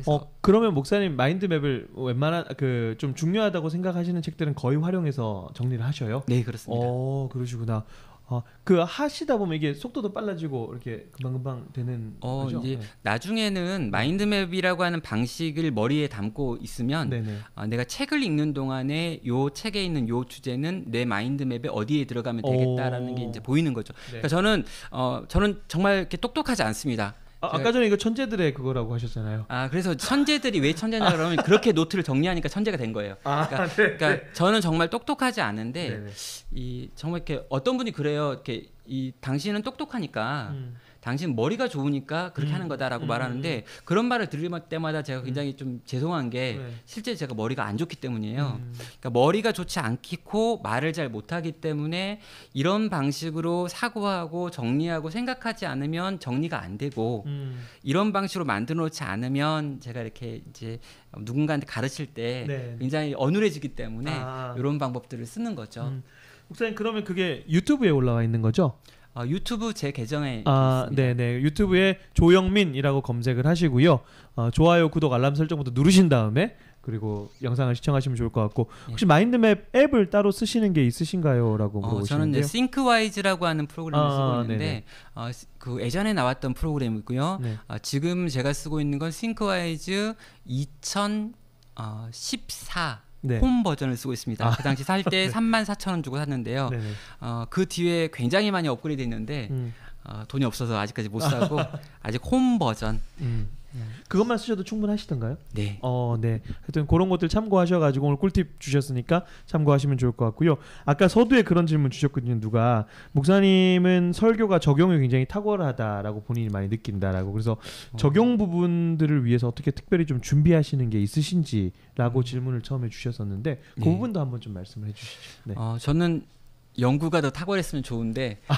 어 그러면 목사님 마인드맵을 웬만한 그 좀 중요하다고 생각하시는 책들은 거의 활용해서 정리를 하셔요? 네 그렇습니다. 어 그러시구나. 어그 하시다 보면 이게 속도도 빨라지고 이렇게 금방금방 되는 어 거죠? 이제 네. 나중에는 마인드맵이라고 하는 방식을 머리에 담고 있으면 어, 내가 책을 읽는 동안에 요 책에 있는 요 주제는 내 마인드맵에 어디에 들어가면 되겠다라는 오. 게 이제 보이는 거죠. 네. 그러니까 저는 어 저는 정말 이렇게 똑똑하지 않습니다. 아, 까 네. 전에 이거 천재들의 그거라고 하셨잖아요. 아 그래서 천재들이 왜 천재냐 그러면 그렇게 노트를 정리하니까 천재가 된 거예요. 아, 그러니까, 네, 네. 그러니까 네. 저는 정말 똑똑하지 않은데 네, 네, 이 정말 이렇게 어떤 분이 그래요. 이렇게 이 당신은 똑똑하니까 음. 당신 머리가 좋으니까 그렇게 음. 하는 거다라고 음. 말하는데 그런 말을 들을 때마다 제가 굉장히 음. 좀 죄송한 게 네. 실제 제가 머리가 안 좋기 때문이에요. 음. 그러니까 머리가 좋지 않고 말을 잘 못하기 때문에 이런 방식으로 사고하고 정리하고 생각하지 않으면 정리가 안 되고 음. 이런 방식으로 만들어 놓지 않으면 제가 이렇게 이제 누군가한테 가르칠 때 네. 굉장히 어눌해지기 때문에 아. 이런 방법들을 쓰는 거죠. 목사님 그러면 그게 유튜브에 올라와 있는 거죠? 어, 유튜브 제 계정에 아, 있습니다. 네네 유튜브에 조영민이라고 검색을 하시고요. 어, 좋아요, 구독, 알람 설정 부터 누르신 다음에 그리고 영상을 시청하시면 좋을 것 같고 예. 혹시 마인드맵 앱을 따로 쓰시는 게 있으신가요?라고 어, 물어보시는데요. 어, 저는 이제 싱크와이즈라고 하는 프로그램을 아, 쓰고 있는데 어, 그 예전에 나왔던 프로그램이고요. 네. 어, 지금 제가 쓰고 있는 건 싱크와이즈 2014 어, 네. 홈 버전을 쓰고 있습니다. 아. 그 당시 살 때 3만 4 0원 주고 샀는데요. 네. 어, 그 뒤에 굉장히 많이 업그레이드 했는데 음. 어, 돈이 없어서 아직까지 못 사고 아직 홈 버전. 음. 예. 그것만 쓰셔도 충분하시던가요? 네. 어, 네. 하여튼 그런 것들 참고하셔가지고 오늘 꿀팁 주셨으니까 참고하시면 좋을 것 같고요. 아까 서두에 그런 질문 주셨거든요. 누가 목사님은 설교가 적용이 굉장히 탁월하다라고 본인이 많이 느낀다라고. 그래서 어. 적용 부분들을 위해서 어떻게 특별히 좀 준비하시는 게 있으신지라고 음. 질문을 처음에 주셨었는데 그 네. 부분도 한번 좀 말씀을 해주시죠. 네. 어, 저는 연구가 더 탁월했으면 좋은데 아,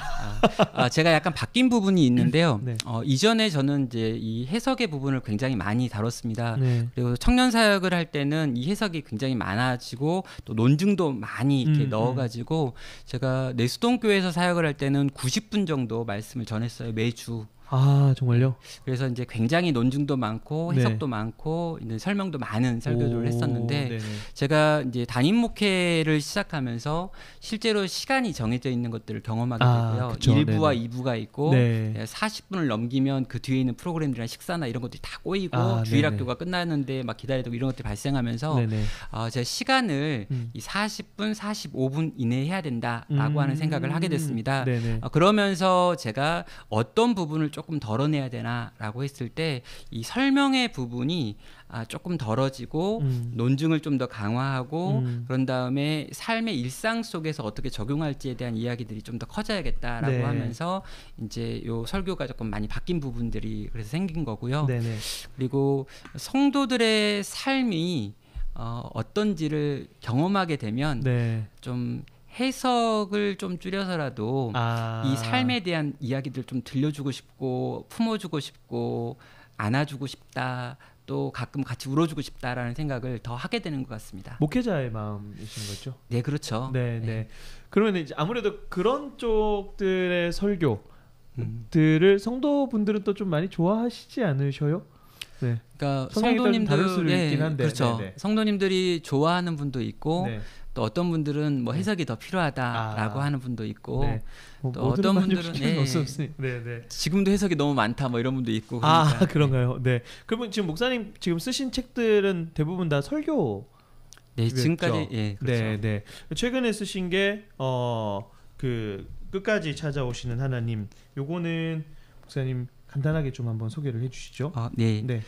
아, 제가 약간 바뀐 부분이 있는데요. 네. 어, 이전에 저는 이제 이 해석의 부분을 굉장히 많이 다뤘습니다. 네. 그리고 청년 사역을 할 때는 이 해석이 굉장히 많아지고 또 논증도 많이 이렇게 음, 음. 넣어가지고 네. 제가 내수동 교회에서 사역을 할 때는 90분 정도 말씀을 전했어요 매주. 아 정말요? 그래서 이제 굉장히 논증도 많고 네. 해석도 네. 많고 이제 설명도 많은 설교를 했었는데 네네. 제가 이제 단임 목회를 시작하면서 실제로 시간이 정해져 있는 것들을 경험하게 되고요. 아, 일부와 이부가 있고 네. 40분을 예, 넘기면 그 뒤에 있는 프로그램들이나 식사나 이런 것들이 다 꼬이고 아, 주일학교가 끝나는데 막 기다리고 이런 것들이 발생하면서 어, 아, 제가 시간을 음. 이 40분, 45분 이내에 해야 된다라고 음. 하는 생각을 하게 됐습니다. 어, 그러면서 제가 어떤 부분을 조금 덜어내야 되나라고 했을 때 이 설명의 부분이 아, 조금 덜어지고 음. 논증을 좀 더 강화하고 음. 그런 다음에 삶의 일상 속에서 어떻게 적용할지에 대한 이야기들이 좀 더 커져야겠다라고 네. 하면서 이제 요 설교가 조금 많이 바뀐 부분들이 그래서 생긴 거고요. 네네. 네. 그리고 성도들의 삶이 어, 어떤지를 경험하게 되면 네. 좀 해석을 좀 줄여서라도 아. 이 삶에 대한 이야기들 좀 들려주고 싶고 품어주고 싶고 안아주고 싶다. 또 가끔 같이 울어주고 싶다라는 생각을 더 하게 되는 것 같습니다. 목회자의 마음이신 거죠? 네, 그렇죠. 네, 네. 네. 그러면 이제 아무래도 그런 쪽들의 설교들을 음. 성도분들은 또 좀 많이 좋아하시지 않으셔요? 네. 그러니까 성도님들 예, 그렇죠. 네, 그렇죠. 네네. 성도님들이 좋아하는 분도 있고 네. 또 어떤 분들은 뭐 네. 해석이 더 필요하다라고 아, 하는 분도 있고 네. 뭐또 뭐 어떤 분들은 예, 네, 네. 지금도 해석이 너무 많다 뭐 이런 분도 있고 아, 그러니까. 아 그런가요? 네. 그러면 지금 목사님 지금 쓰신 책들은 대부분 다 설교 네 지금까지 예 네, 그렇죠. 네, 네. 최근에 쓰신 게어그 끝까지 찾아오시는 하나님 요거는 목사님 간단하게 좀 한번 소개를 해주시죠. 아 네. 네.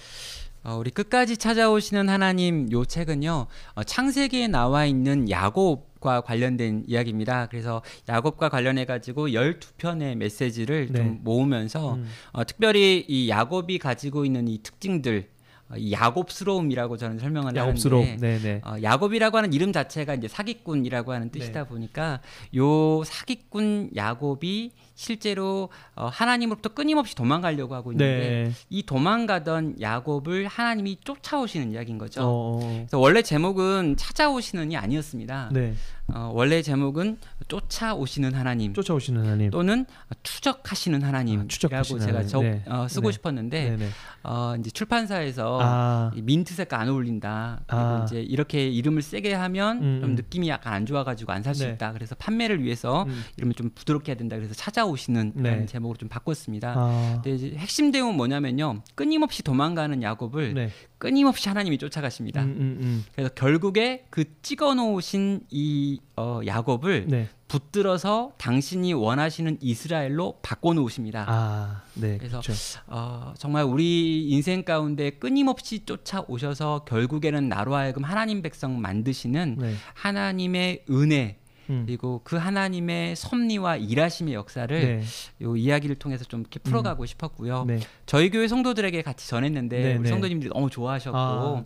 어, 우리 끝까지 찾아오시는 하나님 요 책은요 어, 창세기에 나와 있는 야곱과 관련된 이야기입니다. 그래서 야곱과 관련해 가지고 12편의 메시지를 네. 좀 모으면서 음. 어, 특별히 이 야곱이 가지고 있는 이 특징들 어, 야곱스러움이라고 저는 설명을 야곱스러움. 하는데 네, 네네. 어, 야곱이라고 하는 이름 자체가 이제 사기꾼이라고 하는 네. 뜻이다 네. 보니까 요 사기꾼 야곱이 실제로 어, 하나님으로부터 끊임없이 도망가려고 하고 있는데 네. 이 도망가던 야곱을 하나님이 쫓아오시는 이야기인 거죠. 어... 어, 어. 그래서 원래 제목은 찾아오시는이 아니었습니다. 네. 어, 원래 제목은 쫓아오시는 하나님, 쫓아오시는 하나님 또는 추적하시는 하나님이라고 아, 추적하시 제가 적, 네. 어, 쓰고 네. 싶었는데 네. 네. 어, 이제 출판사에서 아. 민트색 과안 어울린다. 그리고 아. 이제 이렇게 이름을 세게 하면 음. 좀 음. 느낌이 약간 안 좋아가지고 안 살수 네. 있다. 그래서 판매를 위해서 음. 이름을 좀 부드럽게 해야 된다. 그래서 찾아오시는 네. 제목으로 좀 바꿨습니다. 아. 근데 이제 핵심 내용은 뭐냐면요, 끊임없이 도망가는 야곱을 끊임없이 하나님이 쫓아가십니다. 음, 음, 음. 그래서 결국에 그 찍어놓으신 이 어, 야곱을 네. 붙들어서 당신이 원하시는 이스라엘로 바꿔놓으십니다. 아, 네, 그래서 어, 정말 우리 인생 가운데 끊임없이 쫓아오셔서 결국에는 나로 하여금 하나님 백성 만드시는 네. 하나님의 은혜 음. 그리고 그 하나님의 섭리와 일하심의 역사를 네. 요 이야기를 통해서 좀 이렇게 풀어가고 음. 싶었고요. 네. 저희 교회 성도들에게 같이 전했는데 네, 우리 네. 성도님들이 너무 좋아하셨고 아,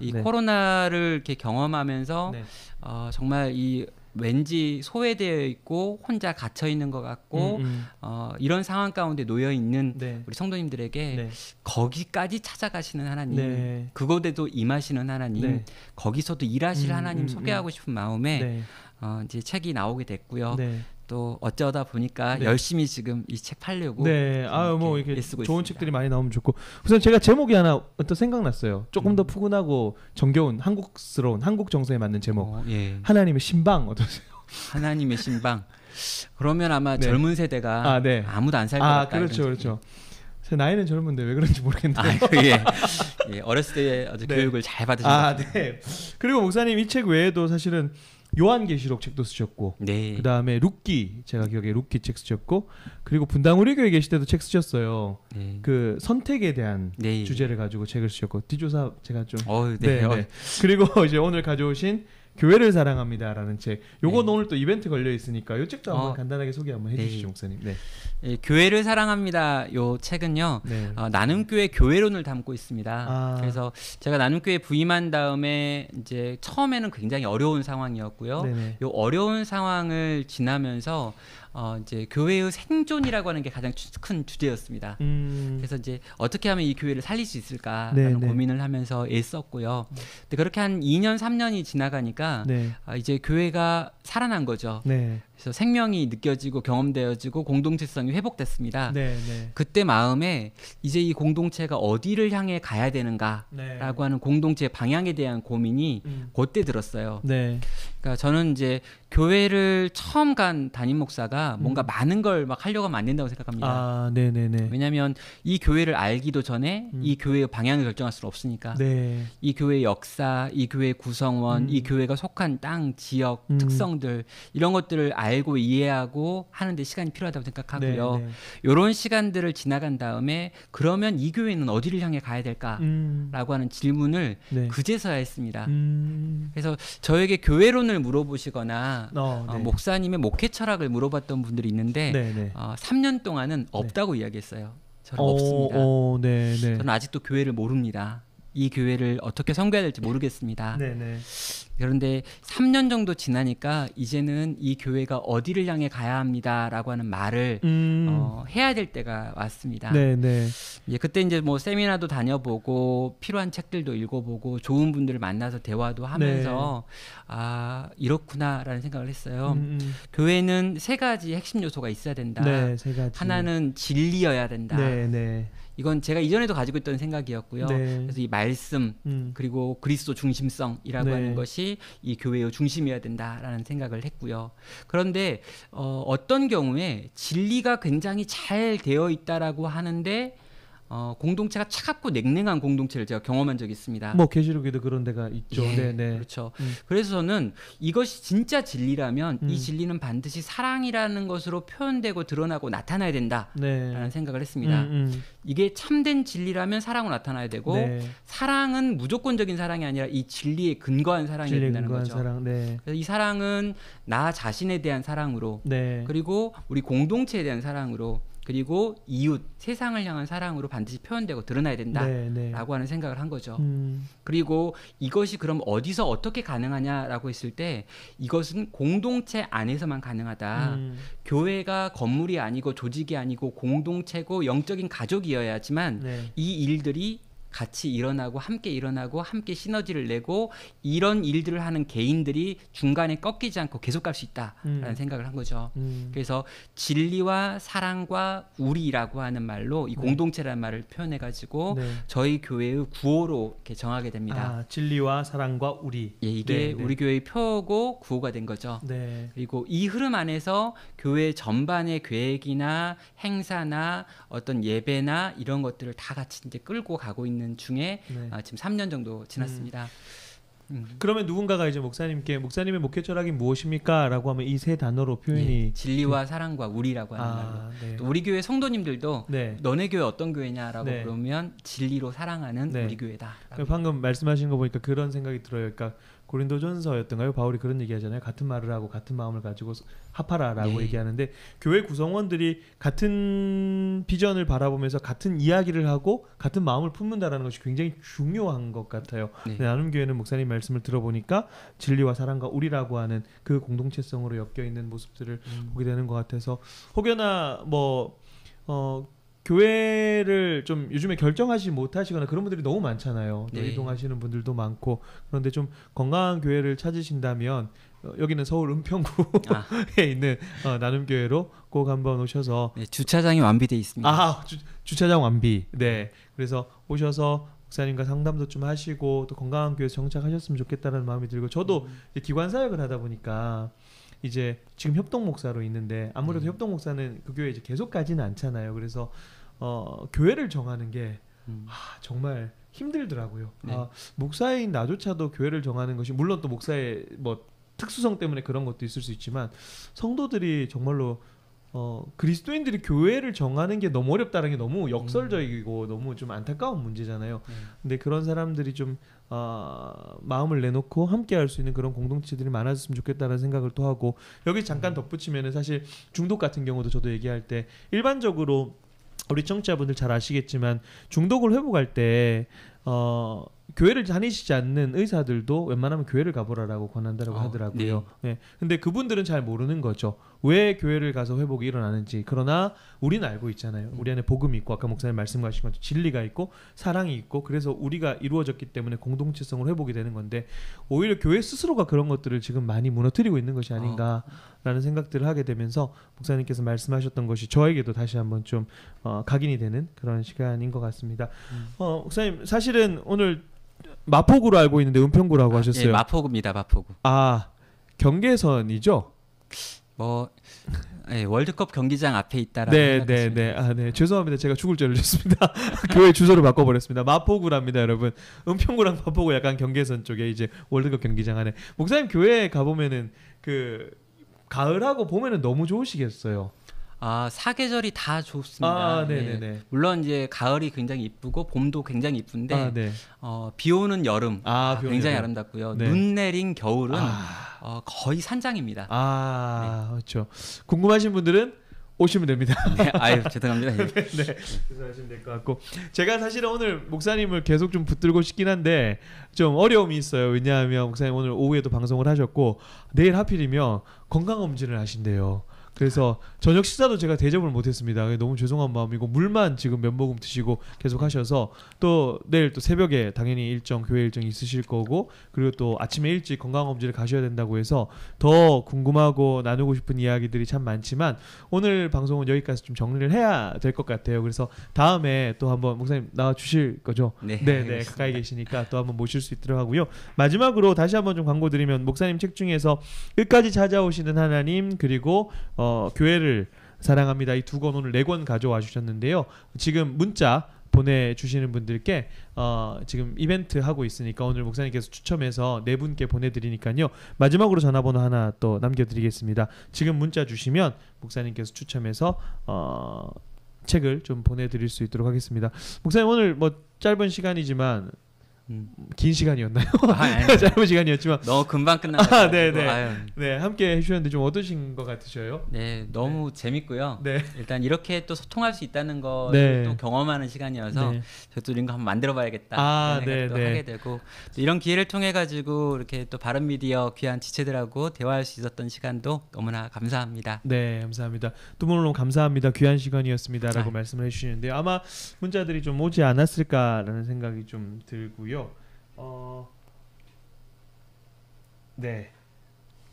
이 네. 코로나를 이렇게 경험하면서 네. 어, 정말 이 왠지 소외되어 있고 혼자 갇혀 있는 것 같고 음, 음. 어, 이런 상황 가운데 놓여 있는 네. 우리 성도님들에게 네. 거기까지 찾아가시는 하나님, 네. 그곳에도 임하시는 하나님, 거기서도 일하실 음, 하나님 음, 음. 소개하고 싶은 마음에 어, 이제 책이 나오게 됐고요. 네. 또 어쩌다 보니까 네. 열심히 지금 이 책 팔려고 네, 아뭐 이렇게 좋은 있습니다. 책들이 많이 나오면 좋고 우선 제가 제목이 하나 또 생각났어요. 조금 음. 더 푸근하고 정겨운 한국스러운 한국 정서에 맞는 제목. 어, 예. 하나님의 신방 어떠세요? 하나님의 신방. 그러면 아마 네. 젊은 세대가 아, 네. 아무도 안 살것 아, 같다. 그렇죠, 그렇죠. 제 나이는 젊은데 왜 그런지 모르겠는데. 아, 예. 예. 어렸을 때 아주 네. 교육을 잘 받으신 아, 네. 그리고 목사님 이 책 외에도 사실은 요한계시록 책도 쓰셨고 네. 그다음에 룻기 제가 기억에 룻기 책 쓰셨고 그리고 분당 우리교회 계실 때도 책 쓰셨어요. 네. 그 선택에 대한 네. 주제를 가지고 책을 쓰셨고 뒷조사 제가 좀 어, 네. 네, 네. 그리고 이제 오늘 가져오신 교회를 사랑합니다라는 책. 요건 네. 오늘 또 이벤트 걸려 있으니까 요 책도 한번 어, 간단하게 소개 한번 해주시죠, 네. 목사님. 네. 네. 교회를 사랑합니다. 요 책은요. 네. 어, 나눔교회 교회론을 담고 있습니다. 아. 그래서 제가 나눔교회 부임한 다음에 이제 처음에는 굉장히 어려운 상황이었고요. 네요 어려운 상황을 지나면서 어, 이제 교회의 생존이라고 하는 게 가장 주, 큰 주제였습니다. 음. 그래서 이제 어떻게 하면 이 교회를 살릴 수 있을까라는 네, 네. 고민을 네. 하면서 애썼고요. 음. 근데 그렇게 한 2년 3년이 지나가니까 네. 아, 이제 교회가 살아난 거죠. 네. 그래서 생명이 느껴지고 경험되어지고 공동체성이 회복됐습니다. 네, 네. 그때 마음에 이제 이 공동체가 어디를 향해 가야 네. 되는가라고 네. 하는 공동체 방향에 대한 고민이 음. 그때 들었어요. 네. 그러니까 저는 이제 교회를 처음 간 담임 목사가 뭔가 음. 많은 걸 막 하려고 하면 안 된다고 생각합니다. 아, 네, 네, 네. 왜냐하면 이 교회를 알기도 전에 음. 이 교회의 방향을 결정할 수는 없으니까. 네. 이 교회의 역사, 이 교회의 구성원, 음. 이 교회가 속한 땅, 지역, 음. 특성들 이런 것들을 알고 이해하고 하는데 시간이 필요하다고 생각하고요. 네, 이런 네. 시간들을 지나간 다음에 그러면 이 교회는 어디를 향해 가야 될까라고 음. 하는 질문을 네. 그제서야 했습니다. 음. 그래서 저에게 교회론을 물어보시거나 어, 어, 네. 목사님의 목회 철학을 물어봤던 분들이 있는데 네, 어, 3년 동안은 없다고 이야기했어요. 저는 어, 없습니다. 어, 저는 아직도 교회를 모릅니다. 이 교회를 어떻게 섬겨야 될지 네. 모르겠습니다. 네네. 네. 그런데 3년 정도 지나니까 이제는 이 교회가 어디를 향해 가야 합니다라고 하는 말을 음. 어, 해야 될 때가 왔습니다. 네네. 예, 네. 그때 이제 뭐 세미나도 다녀보고 필요한 책들도 읽어보고 좋은 분들을 만나서 대화도 하면서 네. 아 이렇구나라는 생각을 했어요. 음, 음. 교회는 세 가지 핵심 요소가 있어야 된다. 네, 세 가지. 하나는 진리여야 된다. 네네. 이건 제가 이전에도 가지고 있던 생각이었고요. 네. 그래서 이 말씀 음. 그리고 그리스도 중심성이라고 네. 하는 것이 이 교회의 중심이어야 된다라는 생각을 했고요. 그런데 어, 어떤 경우에 진리가 굉장히 잘 되어 있다라고 하는데 어, 공동체가 차갑고 냉랭한 공동체를 제가 경험한 적이 있습니다. 뭐 계시록에도 그런 데가 있죠. 예, 네, 네. 그렇죠. 음. 그래서 저는 이것이 진짜 진리라면 음. 이 진리는 반드시 사랑이라는 것으로 표현되고 드러나고 나타나야 된다라는 네. 생각을 했습니다. 음, 음, 이게 참된 진리라면 사랑으로 나타나야 되고 네. 사랑은 무조건적인 사랑이 아니라 이 진리에 근거한 사랑이 진리에 된다는 근거한 거죠. 사랑, 네. 그래서 이 사랑은 나 자신에 대한 사랑으로 네. 그리고 우리 공동체에 대한 사랑으로 그리고 이웃 세상을 향한 사랑으로 반드시 표현되고 드러나야 된다라고 네, 네. 하는 생각을 한 거죠. 음. 그리고 이것이 그럼 어디서 어떻게 가능하냐라고 했을 때 이것은 공동체 안에서만 가능하다. 음. 교회가 건물이 아니고 조직이 아니고 공동체고 영적인 가족이어야지만 네. 이 일들이 같이 일어나고 함께 일어나고 함께 시너지를 내고 이런 일들을 하는 개인들이 중간에 꺾이지 않고 계속 갈 수 있다라는 음. 생각을 한 거죠. 음. 그래서 진리와 사랑과 우리라고 하는 말로 이 네. 공동체라는 말을 표현해 가지고 네. 저희 교회의 구호로 이렇게 정하게 됩니다. 아, 진리와 사랑과 우리. 예, 이게 네, 네. 우리 네. 교회의 표고 구호가 된 거죠. 네. 그리고 이 흐름 안에서 교회 전반의 계획이나 행사나 어떤 예배나 이런 것들을 다 같이 이제 끌고 가고 있는 중에 네. 아, 지금 3년 정도 지났습니다. 음. 음. 그러면 누군가가 이제 목사님께 목사님의 목회 철학이 무엇입니까?라고 하면 이 세 단어로 표현이 예, 진리와 그... 사랑과 우리라고 하는 아, 말로 네. 또 우리 교회 성도님들도 네. 너네 교회 어떤 교회냐라고 네. 그러면 진리로 사랑하는 네. 우리 교회다. 그 방금 말씀하신 거 보니까 그런 생각이 들어요. 그러니까 고린도전서였던가요? 바울이 그런 얘기하잖아요. 같은 말을 하고 같은 마음을 가지고 합하라라고 네. 얘기하는데 교회 구성원들이 같은 비전을 바라보면서 같은 이야기를 하고 같은 마음을 품는다라는 것이 굉장히 중요한 것 같아요. 네. 네 나눔 교회는 목사님 말씀을 들어보니까 진리와 사랑과 우리라고 하는 그 공동체성으로 엮여 있는 모습들을 음. 보게 되는 것 같아서 혹여나 뭐 어, 교회를 좀 요즘에 결정하지 못하시거나 그런 분들이 너무 많잖아요. 네. 이동하시는 분들도 많고 그런데 좀 건강한 교회를 찾으신다면 어, 여기는 서울 은평구에 아. 있는 어, 나눔교회로 꼭 한번 오셔서 네, 주차장이 완비돼 있습니다. 아 주, 차장 완비. 네, 그래서 오셔서 목사님과 상담도 좀 하시고 또 건강한 교회 정착하셨으면 좋겠다는 마음이 들고 저도 음. 기관 사역을 하다 보니까 이제 지금 협동 목사로 있는데 아무래도 음. 네. 협동 목사는 그 교회 이제 계속 가지는 않잖아요. 그래서 어, 교회를 정하는 게 음. 아, 정말 힘들더라고요. 네. 아, 목사인 나조차도 교회를 정하는 것이 물론 또 목사의 뭐 특수성 때문에 그런 것도 있을 수 있지만 성도들이 정말로 어, 그리스도인들이 교회를 정하는 게 너무 어렵다는 게 너무 역설적이고 음. 너무 좀 안타까운 문제잖아요. 음. 근데 그런 사람들이 좀 어, 마음을 내놓고 함께 할 수 있는 그런 공동체들이 많아졌으면 좋겠다는 생각을 또 하고 여기 잠깐 음. 덧붙이면 사실 중독 같은 경우도 저도 얘기할 때 일반적으로 우리 청자분들잘 아시겠지만 중독을 회복할 때어 교회를 다니시지 않는 의사들도 웬만하면 교회를 가보라라고 권한다라고 아, 하더라고요. 네. 네. 근데 그분들은 잘 모르는 거죠. 왜 교회를 가서 회복이 일어나는지. 그러나 우리는 알고 있잖아요. 음. 우리 안에 복음이 있고 아까 목사님 말씀하신 것처럼 진리가 있고 사랑이 있고 그래서 우리가 이루어졌기 때문에 공동체성으로 회복이 되는 건데 오히려 교회 스스로가 그런 것들을 지금 많이 무너뜨리고 있는 것이 아닌가라는 아. 생각들을 하게 되면서 목사님께서 말씀하셨던 것이 저에게도 다시 한번 좀 어, 각인이 되는 그런 시간인 것 같습니다. 음. 어, 목사님 사실은 오늘 마포구로 알고 있는데 은평구라고 아, 하셨어요. 예, 마포구입니다. 마포구. 아 경계선이죠? 뭐 예, 월드컵 경기장 앞에 있다라고 네, 네, 네. 아, 네. 죄송합니다. 제가 죽을 죄를 졌습니다. 교회 주소를 바꿔 버렸습니다. 마포구랍니다, 여러분. 은평구랑 마포구 약간 경계선 쪽에 이제 월드컵 경기장 안에 목사님 교회 가 보면은 그 가을하고 봄에는 너무 좋으시겠어요. 아 사계절이 다 좋습니다. 아, 네. 물론 이제 가을이 굉장히 이쁘고 봄도 굉장히 이쁜데 아, 네. 어, 비 오는 여름 아, 비 굉장히 여름. 아름답고요. 네. 눈 내린 겨울은 아. 어, 거의 산장입니다. 아 그렇죠. 궁금하신 분들은 오시면 됩니다. 네, 아유 죄송합니다. 네, 네. 네, 죄송하시면 될것 같고 제가 사실은 오늘 목사님을 계속 좀 붙들고 싶긴 한데 좀 어려움이 있어요. 왜냐하면 목사님 오늘 오후에도 방송을 하셨고 내일 하필이면 건강 검진을 하신대요. 그래서 저녁 식사도 제가 대접을 못했습니다. 너무 죄송한 마음이고 물만 지금 몇 모금 드시고 계속 하셔서 또 내일 또 새벽에 당연히 일정 교회 일정 있으실 거고 그리고 또 아침에 일찍 건강검진을 가셔야 된다고 해서 더 궁금하고 나누고 싶은 이야기들이 참 많지만 오늘 방송은 여기까지 좀 정리를 해야 될 것 같아요. 그래서 다음에 또 한번 목사님 나와 주실 거죠? 네, 네, 네 가까이 계시니까 또 한번 모실 수 있도록 하고요. 마지막으로 다시 한번 좀 광고 드리면 목사님 책 중에서 끝까지 찾아오시는 하나님 그리고 어 어, 교회를 사랑합니다. 이 두 권 오늘 네 권 가져와 주셨는데요. 지금 문자 보내주시는 분들께 어, 지금 이벤트 하고 있으니까 오늘 목사님께서 추첨해서 네 분께 보내드리니까요. 마지막으로 전화번호 하나 또 남겨드리겠습니다. 지금 문자 주시면 목사님께서 추첨해서 어, 책을 좀 보내드릴 수 있도록 하겠습니다. 목사님 오늘 뭐 짧은 시간이지만 음. 긴 시간이었나요? 아, 짧은 시간이었지만 너무 금방 끝났어요. 아, 네네. 네. 네 함께 해주셨는데 좀 어떠신 것 같으셔요? 네 너무 네. 재밌고요. 네 일단 이렇게 또 소통할 수 있다는 걸또 네. 경험하는 시간이어서 네. 저도 이런 거 한번 만들어봐야겠다 아, 네, 생각도 네. 하게 되고 이런 기회를 통해 가지고 이렇게 또 바른 미디어 귀한 지체들하고 대화할 수 있었던 시간도 너무나 감사합니다. 네 감사합니다. 두분 너무 감사합니다. 귀한 시간이었습니다라고 아. 말씀을 해주시는데 아마 문자들이 좀 오지 않았을까라는 생각이 좀 들고요. 어, 네.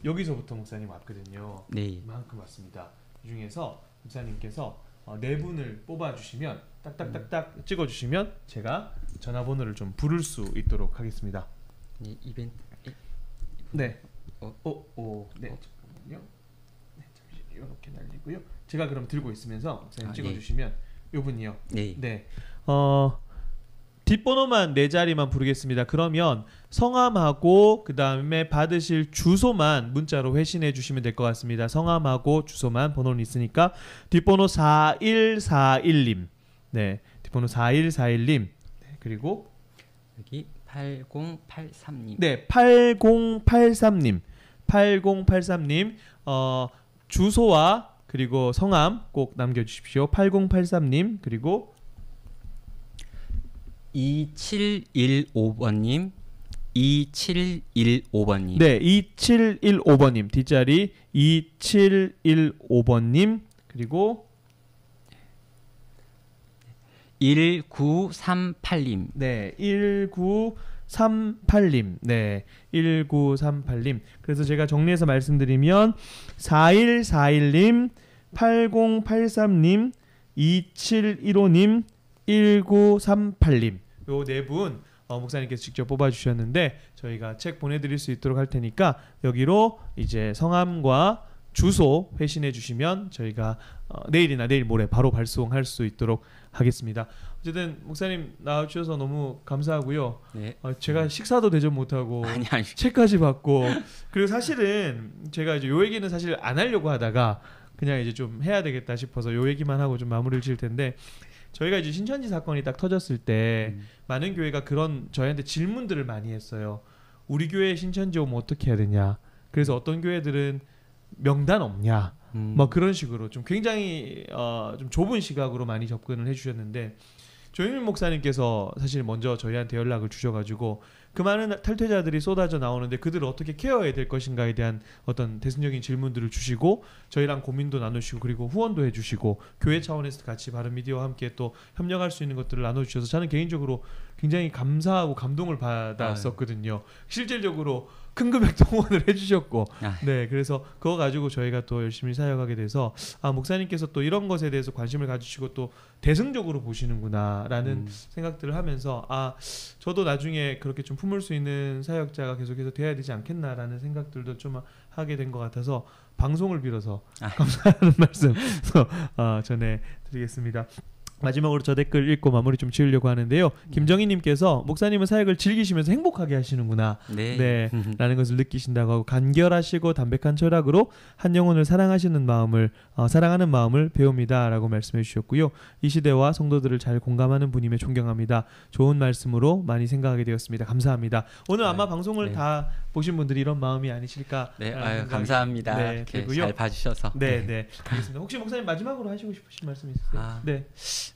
여기서부터 목사님 왔거든요. 네. 이만큼 왔습니다. 이 중에서 목사님께서 어, 네 분을 뽑아주시면 딱딱딱딱 음. 찍어주시면 제가 전화번호를 좀 부를 수 있도록 하겠습니다. 네, 이벤트. 예. 네. 어, 어, 어 네. 어. 잠깐만요. 네, 잠시 이렇게 날리고요. 제가 그럼 들고 있으면서 목사님 아, 네. 찍어주시면 네. 요 분이요. 네. 네. 어. 뒷번호만 네 자리만 부르겠습니다. 그러면 성함하고 그 다음에 받으실 주소만 문자로 회신해 주시면 될 것 같습니다. 성함하고 주소만 번호는 있으니까 뒷번호 4141님 네 뒷번호 4141님 네, 그리고 여기 8083님 네 8083님 8083님 어 주소와 그리고 성함 꼭 남겨주십시오. 8083님 그리고 2715번님, 2715번님. 네, 2715번님. 뒷자리 2715번님. 그리고 1938님. 네, 1938님. 네, 1938님. 그래서 제가 정리해서 말씀드리면 4141님, 8083님, 2715님, 1938님 요 네분 어, 목사님께서 직접 뽑아주셨는데 저희가 책 보내드릴 수 있도록 할 테니까 여기로 이제 성함과 주소 회신해 주시면 저희가 어, 내일이나 내일 모레 바로 발송할 수 있도록 하겠습니다. 어쨌든 목사님 나와주셔서 너무 감사하고요. 네. 어, 제가 식사도 대접 못하고 아니, 아니. 책까지 받고 그리고 사실은 제가 이제 요 얘기는 사실 안 하려고 하다가 그냥 이제 좀 해야 되겠다 싶어서 요 얘기만 하고 좀 마무리를 질 텐데 저희가 이제 신천지 사건이 딱 터졌을 때 음. 많은 교회가 그런 저희한테 질문들을 많이 했어요. 우리 교회 신천지 오면 어떻게 해야 되냐? 그래서 음. 어떤 교회들은 명단 없냐? 음. 뭐 그런 식으로 좀 굉장히 어, 좀 좁은 시각으로 많이 접근을 해주셨는데 조영민 목사님께서 사실 먼저 저희한테 연락을 주셔가지고 그 많은 탈퇴자들이 쏟아져 나오는데 그들을 어떻게 케어해야 될 것인가에 대한 어떤 대승적인 질문들을 주시고 저희랑 고민도 나누시고 그리고 후원도 해주시고 교회 차원에서 같이 바른 미디어와 함께 또 협력할 수 있는 것들을 나눠주셔서 저는 개인적으로 굉장히 감사하고 감동을 아, 네. 받았었거든요. 실질적으로 큰 금액 동원을 해주셨고 아, 예. 네 그래서 그거 가지고 저희가 또 열심히 사역하게 돼서 아 목사님께서 또 이런 것에 대해서 관심을 가지시고 또 대승적으로 보시는구나라는 음. 생각들을 하면서 아 저도 나중에 그렇게 좀 품을 수 있는 사역자가 계속해서 돼야 되지 않겠나라는 생각들도 좀 하게 된 것 같아서 방송을 빌어서 아. 감사하는 말씀 어, 전해드리겠습니다. 마지막으로 저 댓글 읽고 마무리 좀 지으려고 하는데요. 네. 김정희님께서 목사님은 사역을 즐기시면서 행복하게 하시는구나. 네. 네. 라는 것을 느끼신다고 하고 간결하시고 담백한 철학으로 한 영혼을 사랑하시는 마음을 어, 사랑하는 마음을 배웁니다라고 말씀해 주셨고요. 이 시대와 성도들을 잘 공감하는 분임에 존경합니다. 좋은 말씀으로 많이 생각하게 되었습니다. 감사합니다. 오늘 네. 아마 네. 방송을 네. 다 보신 분들이 이런 마음이 아니실까. 네, 아, 아유, 감사합니다. 네, 이렇게 되고요. 잘 봐주셔서. 네, 네, 네, 알겠습니다. 혹시 목사님 마지막으로 하시고 싶으신 말씀 있으세요? 아, 네,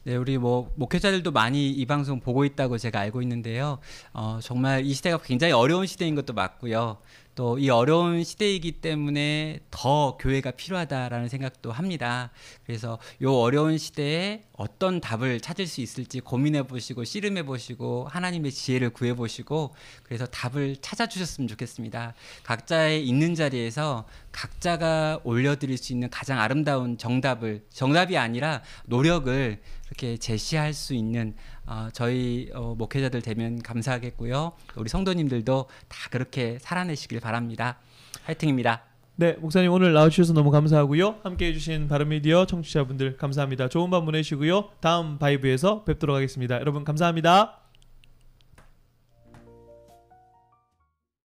네, 우리 뭐 목회자들도 많이 이 방송 보고 있다고 제가 알고 있는데요. 어, 정말 이 시대가 굉장히 어려운 시대인 것도 맞고요. 또이 어려운 시대이기 때문에 더 교회가 필요하다라는 생각도 합니다. 그래서 이 어려운 시대에 어떤 답을 찾을 수 있을지 고민해 보시고 씨름해 보시고 하나님의 지혜를 구해 보시고 그래서 답을 찾아 주셨으면 좋겠습니다. 각자의 있는 자리에서 각자가 올려드릴 수 있는 가장 아름다운 정답을 정답이 아니라 노력을 이렇게 제시할 수 있는 어, 저희 어, 목회자들 되면 감사하겠고요. 우리 성도님들도 다 그렇게 살아내시길 바랍니다. 화이팅입니다. 네, 목사님 오늘 나와주셔서 너무 감사하고요. 함께 해주신 바른미디어 청취자분들 감사합니다. 좋은 밤 보내시고요. 다음 바이브에서 뵙도록 하겠습니다. 여러분 감사합니다.